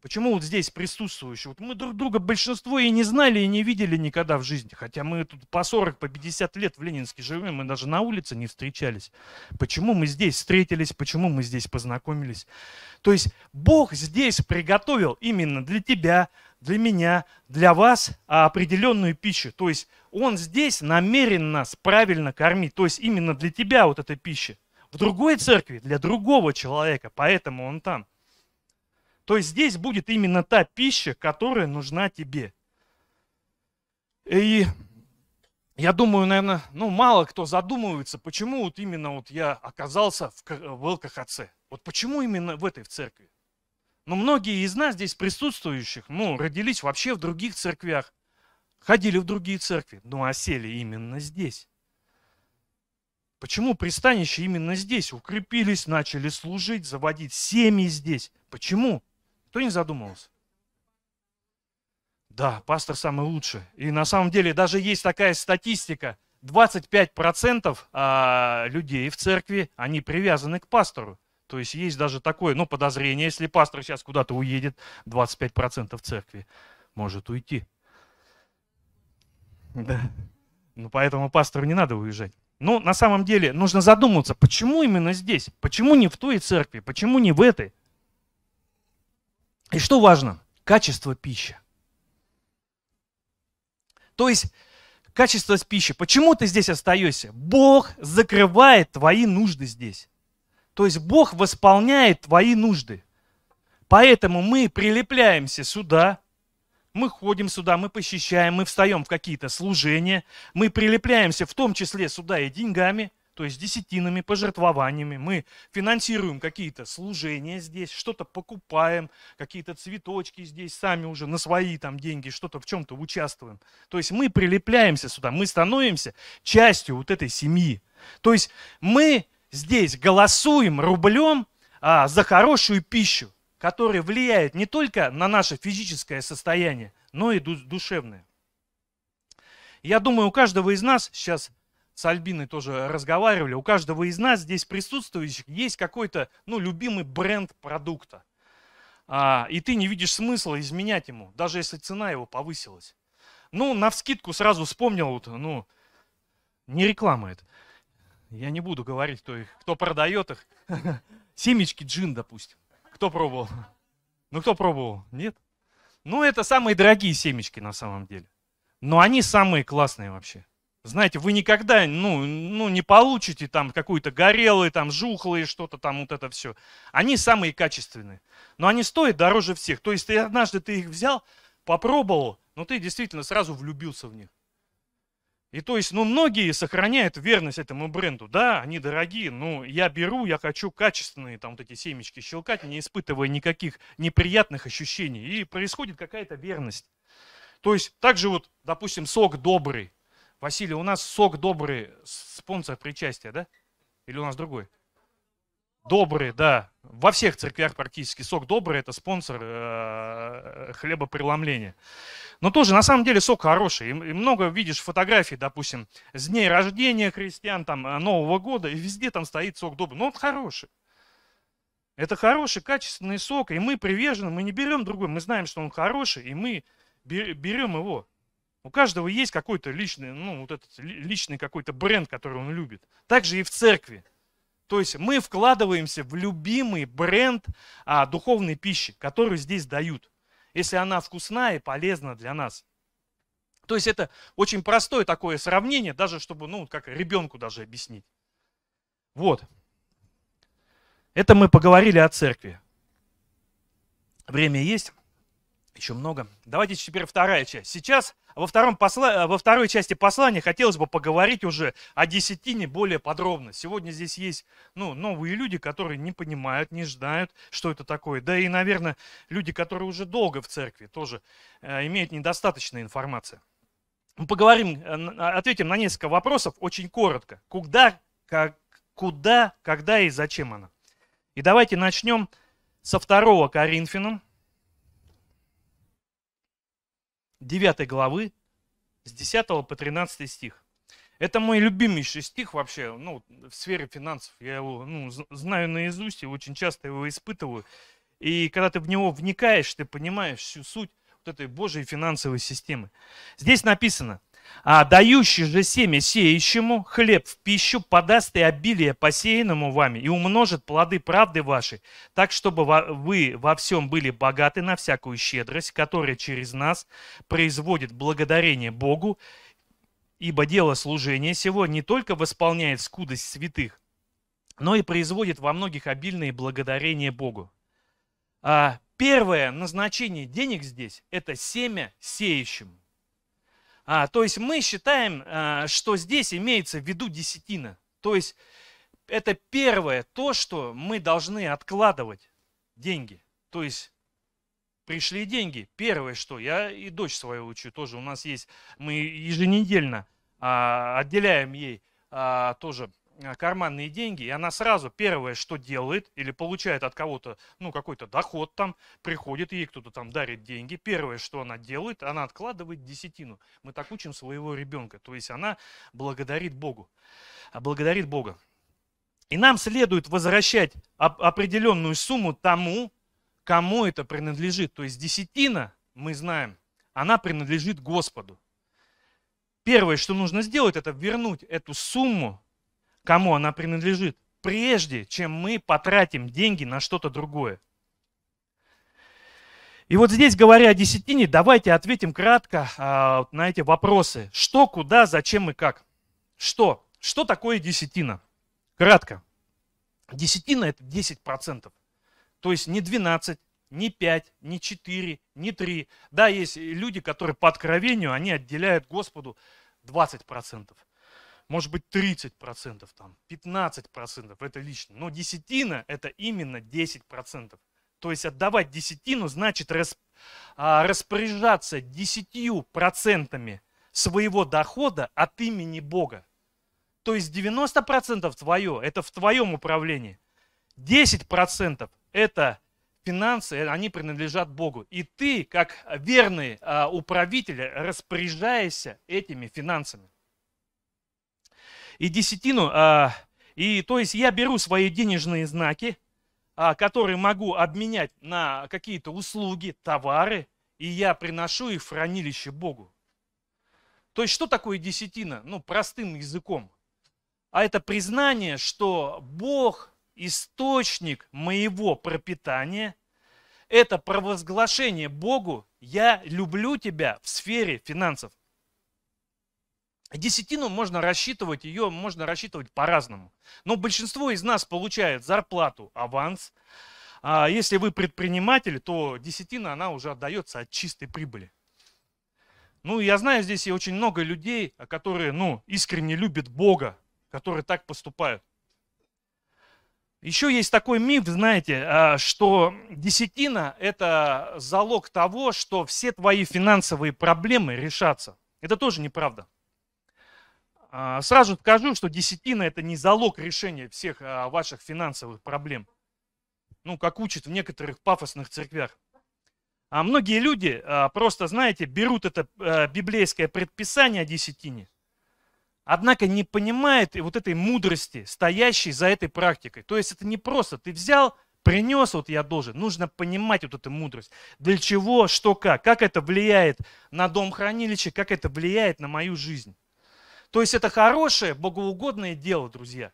Почему вот здесь присутствующие? Вот мы друг друга большинство и не знали, и не видели никогда в жизни. Хотя мы тут по 40, по 50 лет в Ленинске живем, мы даже на улице не встречались. Почему мы здесь встретились, почему мы здесь познакомились? То есть Бог здесь приготовил именно для тебя, для меня, для вас определенную пищу. То есть Он здесь намерен нас правильно кормить. То есть именно для тебя вот эта пища. В другой церкви, для другого человека, поэтому Он там то есть здесь будет именно та пища, которая нужна тебе. И я думаю, наверное, ну мало кто задумывается, почему вот именно вот я оказался в, в ЛКХЦ. Вот почему именно в этой в церкви? Но многие из нас здесь присутствующих, ну, родились вообще в других церквях, ходили в другие церкви, но ну, осели а именно здесь. Почему пристанище именно здесь? Укрепились, начали служить, заводить семьи здесь. Почему? Кто не задумывался? Да, пастор самый лучший. И на самом деле даже есть такая статистика. 25% а, людей в церкви, они привязаны к пастору. То есть есть даже такое, ну, подозрение, если пастор сейчас куда-то уедет, 25% церкви может уйти. Да. Ну, поэтому пастору не надо уезжать. Ну, на самом деле, нужно задуматься, почему именно здесь? Почему не в той церкви? Почему не в этой? И что важно? Качество пищи. То есть качество пищи. Почему ты здесь остаешься? Бог закрывает твои нужды здесь. То есть Бог восполняет твои нужды. Поэтому мы прилепляемся сюда, мы ходим сюда, мы посещаем, мы встаем в какие-то служения, мы прилепляемся в том числе сюда и деньгами, то есть десятинами, пожертвованиями. Мы финансируем какие-то служения здесь, что-то покупаем, какие-то цветочки здесь, сами уже на свои там деньги, что-то в чем-то участвуем. То есть мы прилепляемся сюда, мы становимся частью вот этой семьи. То есть мы здесь голосуем рублем а, за хорошую пищу, которая влияет не только на наше физическое состояние, но и душевное. Я думаю, у каждого из нас сейчас с Альбиной тоже разговаривали, у каждого из нас здесь присутствующих есть какой-то, ну, любимый бренд продукта. А, и ты не видишь смысла изменять ему, даже если цена его повысилась. Ну, на вскидку сразу вспомнил, вот, ну, не реклама это. Я не буду говорить, кто их, кто продает их. Семечки джин, допустим. Кто пробовал? Ну, кто пробовал? Нет? Ну, это самые дорогие семечки на самом деле. Но они самые классные вообще знаете, вы никогда, ну, ну не получите там какую-то горелые, там, жухлые, что-то там, вот это все. Они самые качественные. Но они стоят дороже всех. То есть ты однажды ты их взял, попробовал, но ты действительно сразу влюбился в них. И то есть, ну, многие сохраняют верность этому бренду. Да, они дорогие, но я беру, я хочу качественные там вот эти семечки щелкать, не испытывая никаких неприятных ощущений. И происходит какая-то верность. То есть, также вот, допустим, сок добрый Василий, у нас сок добрый, спонсор причастия, да? Или у нас другой? Добрый, да. Во всех церквях практически сок добрый, это спонсор э, э хлебопреломления. Но тоже, на самом деле, сок хороший. И, много видишь фотографий, допустим, с дней рождения крестьян, там, э, Нового года, и везде там стоит сок добрый. Но ну, он хороший. Это хороший, качественный сок, и мы привержены, мы не берем другой, мы знаем, что он хороший, и мы берем его. У каждого есть какой-то личный, ну, вот этот личный какой-то бренд, который он любит. Также и в церкви. То есть мы вкладываемся в любимый бренд а, духовной пищи, которую здесь дают, если она вкусная и полезна для нас. То есть это очень простое такое сравнение, даже чтобы, ну, как ребенку даже объяснить. Вот. Это мы поговорили о церкви. Время есть? еще много. Давайте теперь вторая часть. Сейчас во, втором посла... Э, во второй части послания хотелось бы поговорить уже о десятине более подробно. Сегодня здесь есть ну, новые люди, которые не понимают, не знают, что это такое. Да и, наверное, люди, которые уже долго в церкви, тоже э, имеют недостаточной информации. Мы поговорим, э, а, ответим на несколько вопросов очень коротко. Куда, как, куда, когда и зачем она? И давайте начнем со второго Коринфянам, 9 главы, с 10 по 13 стих. Это мой любимейший стих вообще, ну, в сфере финансов. Я его ну, знаю наизусть и очень часто его испытываю. И когда ты в него вникаешь, ты понимаешь всю суть вот этой Божьей финансовой системы. Здесь написано, а дающий же семя сеющему хлеб в пищу подаст и обилие посеянному вами, и умножит плоды правды вашей, так чтобы вы во всем были богаты на всякую щедрость, которая через нас производит благодарение Богу, ибо дело служения сего не только восполняет скудость святых, но и производит во многих обильные благодарения Богу. А первое назначение денег здесь – это семя сеющему. А, то есть мы считаем, а, что здесь имеется в виду десятина. То есть это первое то, что мы должны откладывать деньги. То есть пришли деньги. Первое, что я и дочь свою учу тоже. У нас есть, мы еженедельно а, отделяем ей а, тоже Э, карманные деньги, и она сразу первое, что делает, или получает от кого-то, ну, какой-то доход там, приходит, ей кто-то там дарит деньги, первое, что она делает, она откладывает десятину. Мы так учим своего ребенка, то есть она благодарит Богу, а благодарит Бога. И нам следует возвращать определенную сумму тому, кому это принадлежит. То есть десятина, мы знаем, она принадлежит Господу. Первое, что нужно сделать, это вернуть эту сумму кому она принадлежит, прежде чем мы потратим деньги на что-то другое. И вот здесь, говоря о десятине, давайте ответим кратко а, на эти вопросы. Что, куда, зачем и как. Что? Что такое десятина? Кратко. Десятина – это 10%. То есть не 12, не 5, не 4, не 3. Да, есть люди, которые по откровению, они отделяют Господу 20% может быть 30%, там, 15%, это лично. Но десятина – это именно 10%. То есть отдавать десятину значит а, распоряжаться десятью процентами своего дохода от имени Бога. То есть 90% твое, это в твоем управлении. 10% это финансы, э, они принадлежат Богу. И ты, как верный а, управитель, распоряжаешься этими финансами и десятину, а, и то есть я беру свои денежные знаки, а, которые могу обменять на какие-то услуги, товары, и я приношу их в хранилище Богу. То есть что такое десятина? Ну, простым языком. А это признание, что Бог – источник моего пропитания. Это провозглашение Богу «Я люблю тебя» в сфере финансов. Десятину можно рассчитывать, ее можно рассчитывать по-разному. Но большинство из нас получает зарплату, аванс. А если вы предприниматель, то десятина, она уже отдается от чистой прибыли. Ну, я знаю, здесь и очень много людей, которые, ну, искренне любят Бога, которые так поступают. Еще есть такой миф, знаете, а, что десятина – это залог того, что все твои финансовые проблемы решатся. Это тоже неправда. А, сразу скажу, что десятина – это не залог решения всех а, ваших финансовых проблем. Ну, как учат в некоторых пафосных церквях. А многие люди а, просто, знаете, берут это библейское предписание о десятине, однако не понимают вот этой мудрости, стоящей за этой практикой. То есть это не просто ты взял, принес, вот я должен. Нужно понимать вот эту мудрость. Для чего, что, как. Как это влияет на дом хранилища, как это влияет на мою жизнь. То есть это хорошее, богоугодное дело, друзья.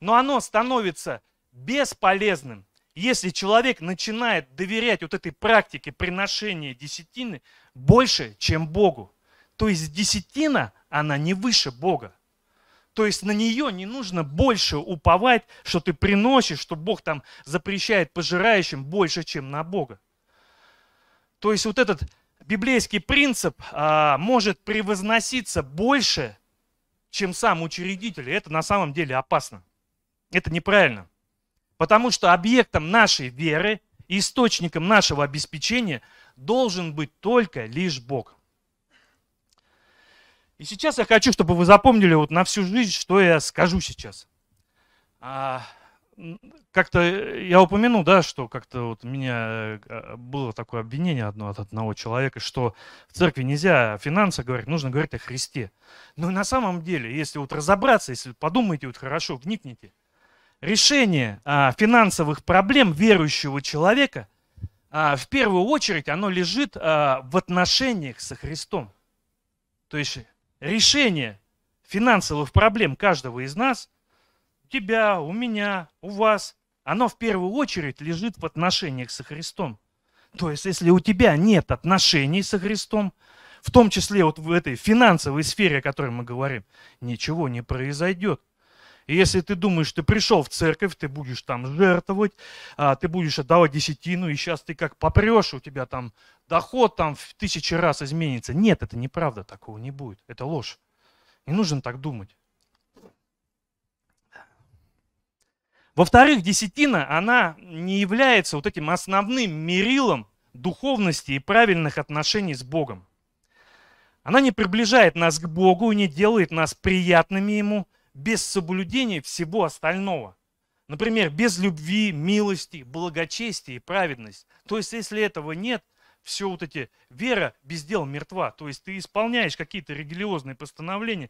Но оно становится бесполезным, если человек начинает доверять вот этой практике приношения десятины больше, чем Богу. То есть десятина, она не выше Бога. То есть на нее не нужно больше уповать, что ты приносишь, что Бог там запрещает пожирающим больше, чем на Бога. То есть вот этот библейский принцип а, может превозноситься больше, чем сам учредитель. И это на самом деле опасно. Это неправильно. Потому что объектом нашей веры, источником нашего обеспечения должен быть только лишь Бог. И сейчас я хочу, чтобы вы запомнили вот на всю жизнь, что я скажу сейчас. А, как-то э, я упомянул, да, что как-то вот у меня э, а, было такое обвинение одно от одного человека, что в церкви нельзя о финансах говорить, нужно говорить о Христе. Но на самом деле, если вот разобраться, если подумаете вот хорошо, вникните, решение а, финансовых проблем верующего человека а, в первую очередь оно лежит а, в отношениях со Христом. То есть решение финансовых проблем каждого из нас – тебя, у меня, у вас, оно в первую очередь лежит в отношениях со Христом. То есть, если у тебя нет отношений со Христом, в том числе вот в этой финансовой сфере, о которой мы говорим, ничего не произойдет. И если ты думаешь, ты пришел в церковь, ты будешь там жертвовать, а ты будешь отдавать десятину, и сейчас ты как попрешь, у тебя там доход там в тысячи раз изменится. Нет, это неправда, такого не будет. Это ложь. Не нужно так думать. Во-вторых, десятина, она не является вот этим основным мерилом духовности и правильных отношений с Богом. Она не приближает нас к Богу и не делает нас приятными Ему без соблюдения всего остального. Например, без любви, милости, благочестия и праведности. То есть, если этого нет, все вот эти вера без дел мертва. То есть ты исполняешь какие-то религиозные постановления,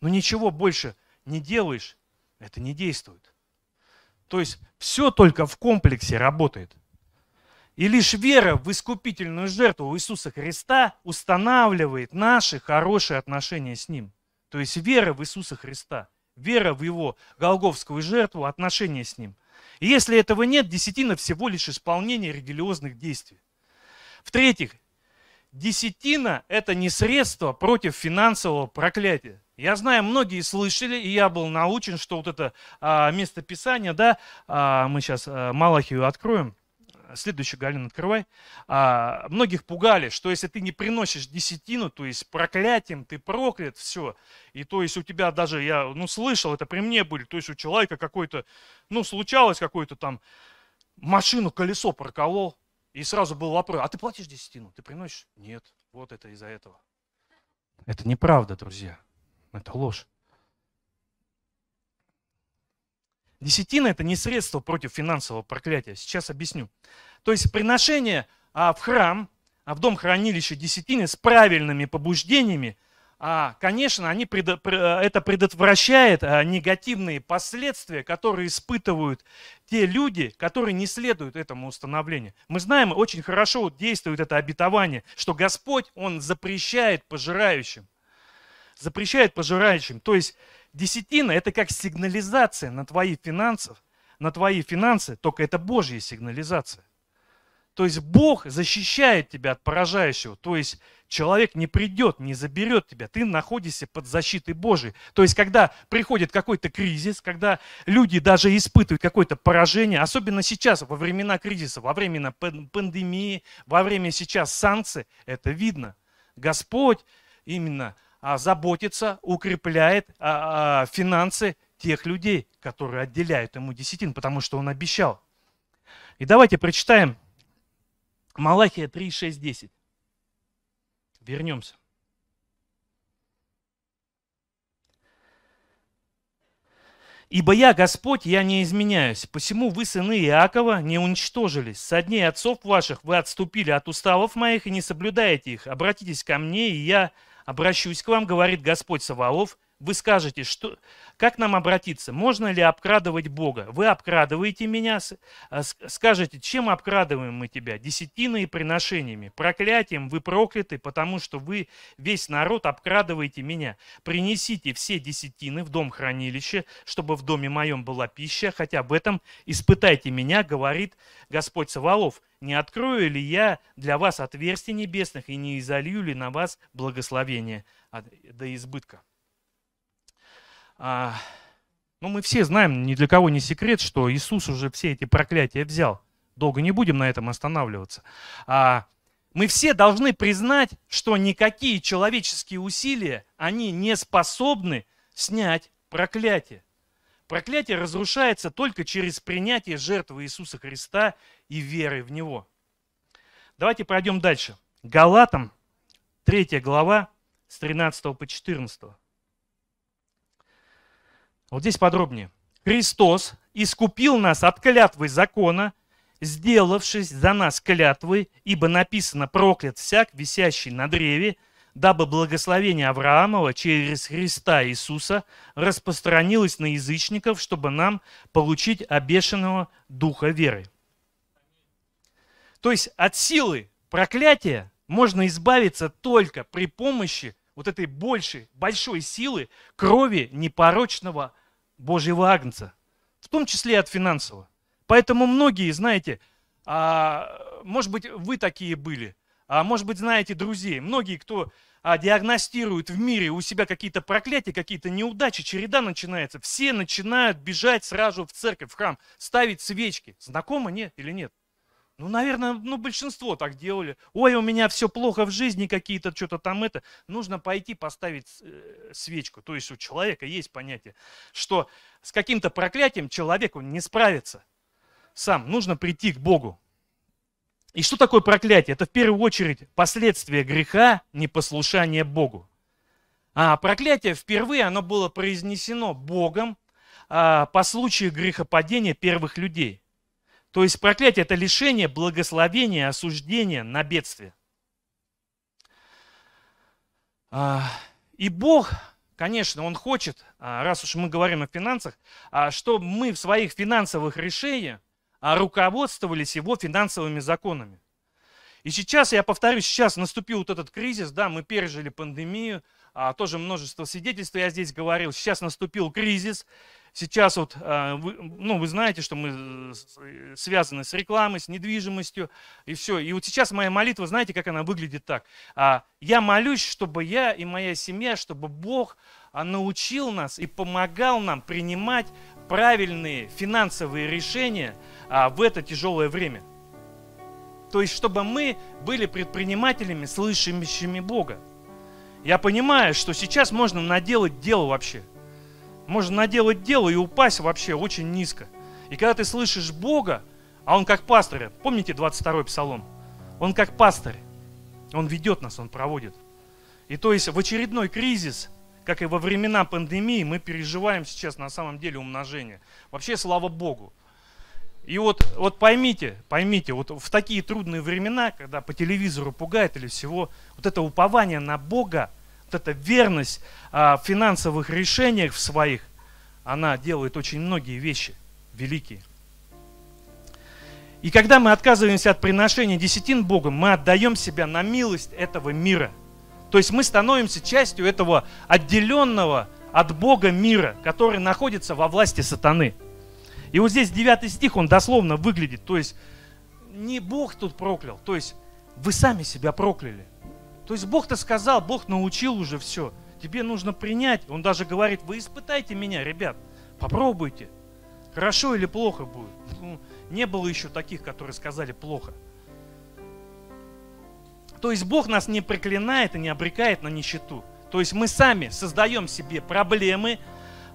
но ничего больше не делаешь, это не действует. То есть все только в комплексе работает. И лишь вера в искупительную жертву Иисуса Христа устанавливает наши хорошие отношения с Ним. То есть вера в Иисуса Христа, вера в Его голговскую жертву, отношения с Ним. И если этого нет, десятина всего лишь исполнение религиозных действий. В-третьих, десятина – это не средство против финансового проклятия. Я знаю, многие слышали, и я был научен, что вот это а, местописание, да, а, мы сейчас а, э, Малахию откроем, следующий, Галин открывай. А, многих пугали, что если ты не приносишь десятину, то есть проклятием ты проклят, все. И то есть у тебя даже, я ну, слышал, это при мне были, то есть у человека какой-то, ну, случалось какой-то там, машину колесо проколол, и сразу был вопрос, а ты платишь десятину? Ты приносишь? Нет, вот это из-за этого. Это неправда, друзья это ложь. Десятина – это не средство против финансового проклятия. Сейчас объясню. То есть приношение а, в храм, а в дом хранилища десятины с правильными побуждениями, а, конечно, они предо, а, это предотвращает а, негативные последствия, которые испытывают те люди, которые не следуют этому установлению. Мы знаем, очень хорошо действует это обетование, что Господь, Он запрещает пожирающим запрещает пожирающим. То есть десятина – это как сигнализация на твои финансы, на твои финансы, только это Божья сигнализация. То есть Бог защищает тебя от поражающего. То есть человек не придет, не заберет тебя. Ты находишься под защитой Божией. То есть когда приходит какой-то кризис, когда люди даже испытывают какое-то поражение, особенно сейчас, во времена кризиса, во времена пандемии, во время сейчас санкций, это видно. Господь именно а заботится, укрепляет а, а, финансы тех людей, которые отделяют ему десятин, потому что он обещал. И давайте прочитаем Малахия 3, 6, 10. Вернемся. «Ибо я, Господь, я не изменяюсь, посему вы, сыны Иакова, не уничтожились. Со дней отцов ваших вы отступили от уставов моих и не соблюдаете их. Обратитесь ко мне, и я Обращусь к вам, говорит Господь Саваоф, вы скажете, что, как нам обратиться? Можно ли обкрадывать Бога? Вы обкрадываете меня, э, скажете, чем обкрадываем мы тебя? Десятиной и приношениями. Проклятием вы прокляты, потому что вы, весь народ, обкрадываете меня. Принесите все десятины в дом хранилища, чтобы в доме моем была пища, хотя в этом испытайте меня, говорит Господь Саваоф. Не открою ли я для вас отверстий небесных и не изолью ли на вас благословение до избытка? А, ну, мы все знаем, ни для кого не секрет, что Иисус уже все эти проклятия взял. Долго не будем на этом останавливаться. А, мы все должны признать, что никакие человеческие усилия, они не способны снять проклятие. Проклятие разрушается только через принятие жертвы Иисуса Христа и веры в Него. Давайте пройдем дальше. Галатам, 3 глава, с 13 по 14. Вот здесь подробнее. Христос искупил нас от клятвы закона, сделавшись за нас клятвой, ибо написано «проклят всяк, висящий на древе», дабы благословение Авраамова через Христа Иисуса распространилось на язычников, чтобы нам получить обешенного духа веры. То есть от силы проклятия можно избавиться только при помощи вот этой большей, большой силы крови непорочного Божьего Агнца, в том числе и от финансового. Поэтому многие, знаете, а, может быть, вы такие были, а может быть, знаете друзей, многие, кто а, диагностирует в мире у себя какие-то проклятия, какие-то неудачи, череда начинается, все начинают бежать сразу в церковь, в храм, ставить свечки. Знакомо, нет или нет? Ну, наверное, ну, большинство так делали. Ой, у меня все плохо в жизни, какие-то что-то там это. Нужно пойти поставить э, свечку. То есть у человека есть понятие, что с каким-то проклятием человеку не справится сам. Нужно прийти к Богу. И что такое проклятие? Это в первую очередь последствия греха, непослушания Богу. А проклятие впервые оно было произнесено Богом а, по случаю грехопадения первых людей. То есть проклятие – это лишение благословения, осуждения на бедствие. А, и Бог, конечно, Он хочет, а, раз уж мы говорим о финансах, а, чтобы мы в своих финансовых решениях руководствовались Его финансовыми законами. И сейчас, я повторюсь, сейчас наступил вот этот кризис, да, мы пережили пандемию, тоже множество свидетельств я здесь говорил. Сейчас наступил кризис, Сейчас вот, а, вы, ну, вы знаете, что мы э, э, связаны с рекламой, с недвижимостью, и все. И вот сейчас моя молитва, знаете, как она выглядит так. А, я молюсь, чтобы я и моя семья, чтобы Бог а, научил нас и помогал нам принимать правильные финансовые решения в это тяжелое время. То есть, чтобы мы были предпринимателями, слышащими Бога. Я понимаю, что сейчас можно наделать дело вообще – можно наделать дело и упасть вообще очень низко. И когда ты слышишь Бога, а Он как пастырь, помните 22-й псалом? Он как пастырь, Он ведет нас, Он проводит. И то есть в очередной кризис, как и во времена пандемии, мы переживаем сейчас на самом деле умножение. Вообще, слава Богу. И вот, вот поймите, поймите, вот в такие трудные времена, когда по телевизору пугает или всего, вот это упование на Бога, вот эта верность а, в финансовых решениях в своих, она делает очень многие вещи великие. И когда мы отказываемся от приношения десятин Богу, мы отдаем себя на милость этого мира. То есть мы становимся частью этого отделенного от Бога мира, который находится во власти сатаны. И вот здесь 9 стих, он дословно выглядит. То есть не Бог тут проклял, то есть вы сами себя прокляли. То есть Бог-то сказал, Бог научил уже все. Тебе нужно принять. Он даже говорит, вы испытайте меня, ребят, попробуйте. Хорошо или плохо будет. Ну, не было еще таких, которые сказали плохо. То есть Бог нас не проклинает и не обрекает на нищету. То есть мы сами создаем себе проблемы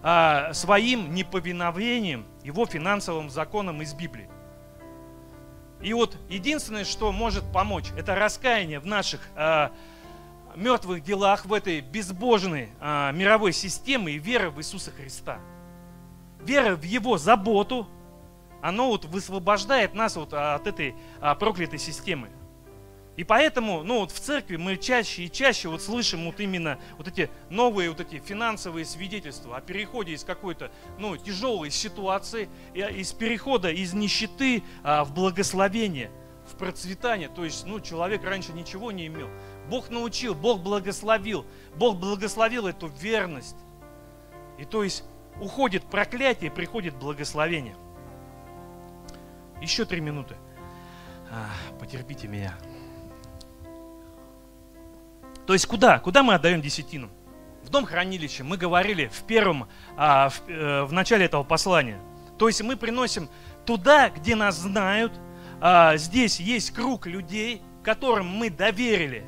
а, своим неповиновением его финансовым законам из Библии. И вот единственное, что может помочь, это раскаяние в наших э, а, мертвых делах, в этой безбожной э, мировой системе и вера в Иисуса Христа. Вера в Его заботу, оно вот высвобождает нас вот от этой а, проклятой системы. И поэтому, ну вот в церкви мы чаще и чаще вот слышим вот именно вот эти новые вот эти финансовые свидетельства о переходе из какой-то, ну, тяжелой ситуации, а, из перехода из нищеты а, в благословение, в процветание. То есть, ну, человек раньше ничего не имел. Бог научил, Бог благословил. Бог благословил эту верность. И то есть уходит проклятие, приходит благословение. Еще три минуты. А, потерпите меня. То есть куда? Куда мы отдаем десятину? В дом хранилища мы говорили в первом, а, в, э, в начале этого послания. То есть мы приносим туда, где нас знают. А, здесь есть круг людей, которым мы доверили,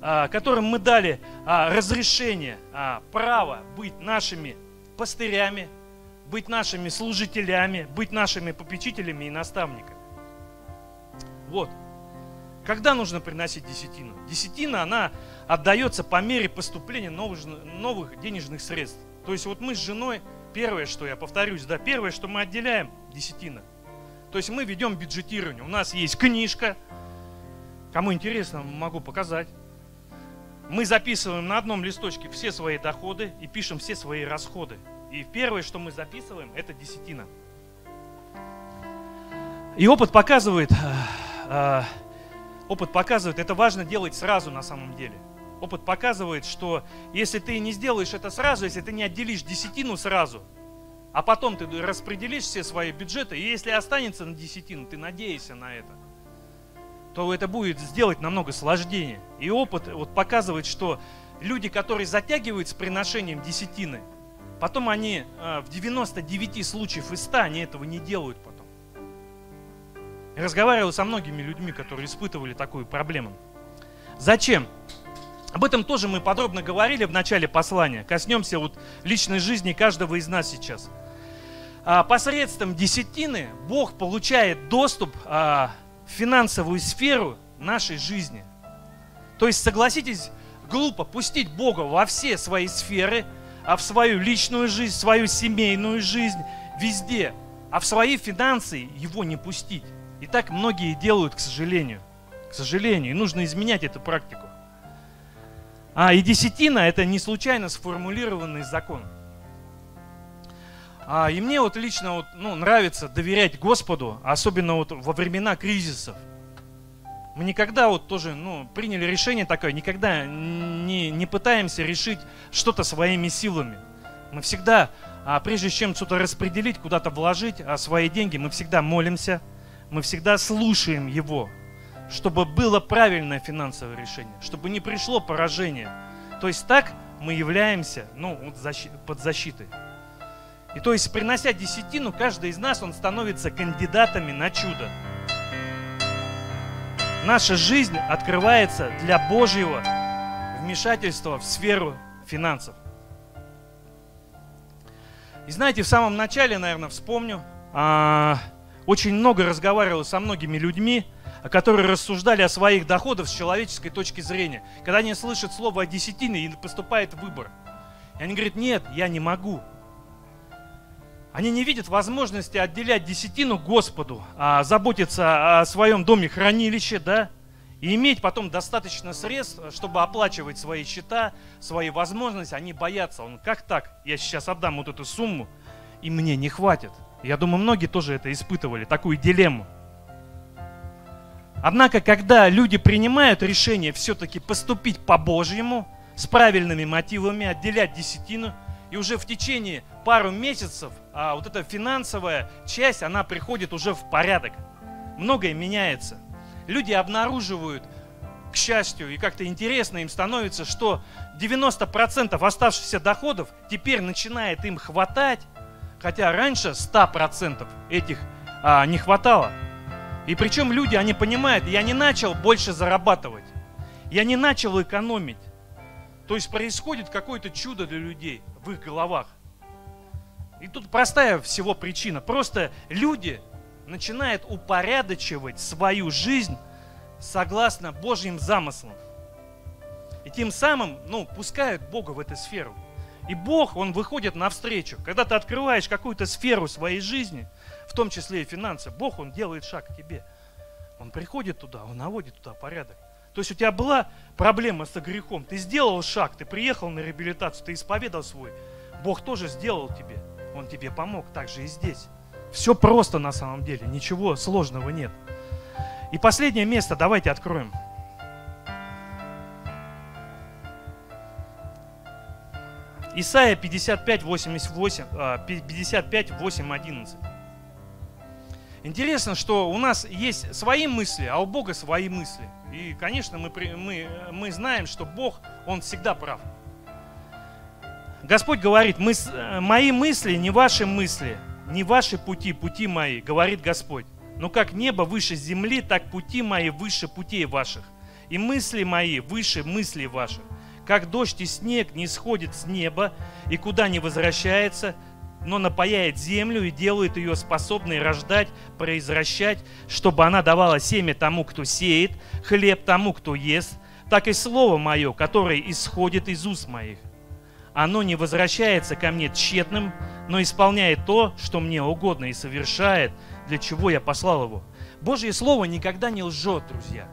а, которым мы дали а, разрешение, а, право быть нашими пастырями, быть нашими служителями, быть нашими попечителями и наставниками. Вот. Когда нужно приносить десятину? Десятина, она отдается по мере поступления новых, новых денежных средств. То есть вот мы с женой, первое, что я повторюсь, да, первое, что мы отделяем, десятина. То есть мы ведем бюджетирование. У нас есть книжка, кому интересно, могу показать. Мы записываем на одном листочке все свои доходы и пишем все свои расходы. И первое, что мы записываем, это десятина. И опыт показывает, э, э, Опыт показывает, это важно делать сразу на самом деле. Опыт показывает, что если ты не сделаешь это сразу, если ты не отделишь десятину сразу, а потом ты распределишь все свои бюджеты, и если останется на десятину, ты надеешься на это, то это будет сделать намного сложнее. И опыт вот показывает, что люди, которые затягивают с приношением десятины, потом они э, в 99 случаев из 100 они этого не делают разговаривал со многими людьми, которые испытывали такую проблему. Зачем? Об этом тоже мы подробно говорили в начале послания. Коснемся вот личной жизни каждого из нас сейчас. А, посредством десятины Бог получает доступ а, в финансовую сферу нашей жизни. То есть, согласитесь, глупо пустить Бога во все свои сферы, а в свою личную жизнь, в свою семейную жизнь, везде, а в свои финансы его не пустить. И так многие делают, к сожалению. К сожалению. И нужно изменять эту практику. А, и десятина – это не случайно сформулированный закон. А, и мне вот лично вот, ну, нравится доверять Господу, особенно вот во времена кризисов. Мы никогда вот тоже ну, приняли решение такое, никогда не, не пытаемся решить что-то своими силами. Мы всегда, а прежде чем что-то распределить, куда-то вложить а свои деньги, мы всегда молимся – мы всегда слушаем Его, чтобы было правильное финансовое решение, чтобы не пришло поражение. То есть так мы являемся ну, под защитой. И то есть, принося десятину, каждый из нас, он становится кандидатами на чудо. Наша жизнь открывается для Божьего вмешательства в сферу финансов. И знаете, в самом начале, наверное, вспомню, а, очень много разговаривал со многими людьми, которые рассуждали о своих доходах с человеческой точки зрения. Когда они слышат слово о десятине, и поступает выбор. И они говорят, нет, я не могу. Они не видят возможности отделять десятину Господу, а заботиться о своем доме хранилище, да, и иметь потом достаточно средств, чтобы оплачивать свои счета, свои возможности. Они боятся. Он, как так? Я сейчас отдам вот эту сумму, и мне не хватит. Я думаю, многие тоже это испытывали, такую дилемму. Однако, когда люди принимают решение все-таки поступить по-божьему, с правильными мотивами, отделять десятину, и уже в течение пару месяцев а, вот эта финансовая часть, она приходит уже в порядок. Многое меняется. Люди обнаруживают, к счастью, и как-то интересно им становится, что 90% оставшихся доходов теперь начинает им хватать Хотя раньше 100% этих а, не хватало. И причем люди, они понимают, я не начал больше зарабатывать. Я не начал экономить. То есть происходит какое-то чудо для людей в их головах. И тут простая всего причина. Просто люди начинают упорядочивать свою жизнь согласно Божьим замыслам. И тем самым, ну, пускают Бога в эту сферу. И Бог, Он выходит навстречу. Когда ты открываешь какую-то сферу своей жизни, в том числе и финансы, Бог, Он делает шаг к тебе. Он приходит туда, Он наводит туда порядок. То есть у тебя была проблема с грехом, ты сделал шаг, ты приехал на реабилитацию, ты исповедал свой. Бог тоже сделал тебе, Он тебе помог, так же и здесь. Все просто на самом деле, ничего сложного нет. И последнее место давайте откроем. Исайя 55, 88, 55, 8, 11. Интересно, что у нас есть свои мысли, а у Бога свои мысли. И, конечно, мы, мы, мы знаем, что Бог, Он всегда прав. Господь говорит, мы, э, мои мысли не ваши мысли, не ваши пути, пути мои, говорит Господь. Но как небо выше земли, так пути мои выше путей ваших. И мысли мои выше мыслей ваших как дождь и снег не сходит с неба и куда не возвращается, но напаяет землю и делает ее способной рождать, произвращать, чтобы она давала семя тому, кто сеет, хлеб тому, кто ест, так и слово мое, которое исходит из уст моих. Оно не возвращается ко мне тщетным, но исполняет то, что мне угодно, и совершает, для чего я послал его. Божье Слово никогда не лжет, друзья.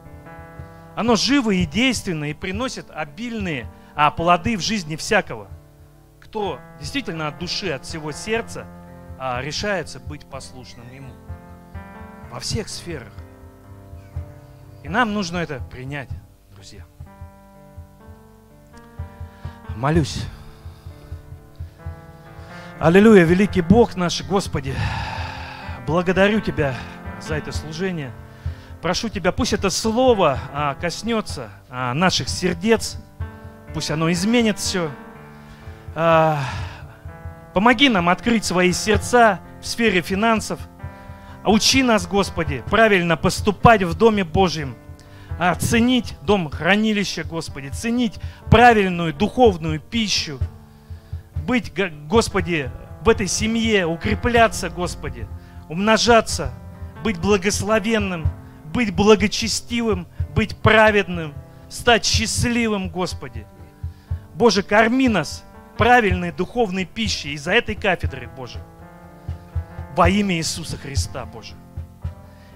Оно живо и действенно и приносит обильные а, плоды в жизни всякого, кто действительно от души, от всего сердца а, решается быть послушным Ему. Во всех сферах. И нам нужно это принять, друзья. Молюсь. Аллилуйя, великий Бог наш, Господи, благодарю Тебя за это служение – прошу Тебя, пусть это слово а, коснется а, наших сердец, пусть оно изменит все. А, помоги нам открыть свои сердца в сфере финансов. Учи нас, Господи, правильно поступать в Доме Божьем, а, ценить дом хранилища, Господи, ценить правильную духовную пищу, быть, Господи, в этой семье, укрепляться, Господи, умножаться, быть благословенным – быть благочестивым, быть праведным, стать счастливым, Господи. Боже, корми нас правильной духовной пищей из-за этой кафедры, Боже. Во имя Иисуса Христа, Боже.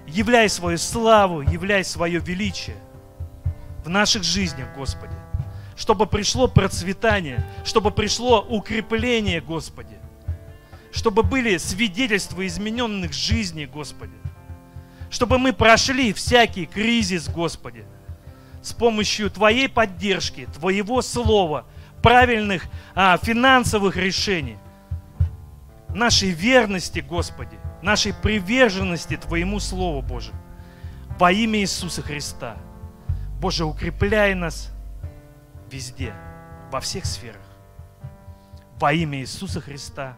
Являй свою славу, являй свое величие в наших жизнях, Господи. Чтобы пришло процветание, чтобы пришло укрепление, Господи. Чтобы были свидетельства измененных жизней, Господи чтобы мы прошли всякий кризис, Господи, с помощью Твоей поддержки, Твоего слова, правильных а, финансовых решений, нашей верности, Господи, нашей приверженности Твоему Слову, Боже, во имя Иисуса Христа. Боже, укрепляй нас везде, во всех сферах. Во имя Иисуса Христа.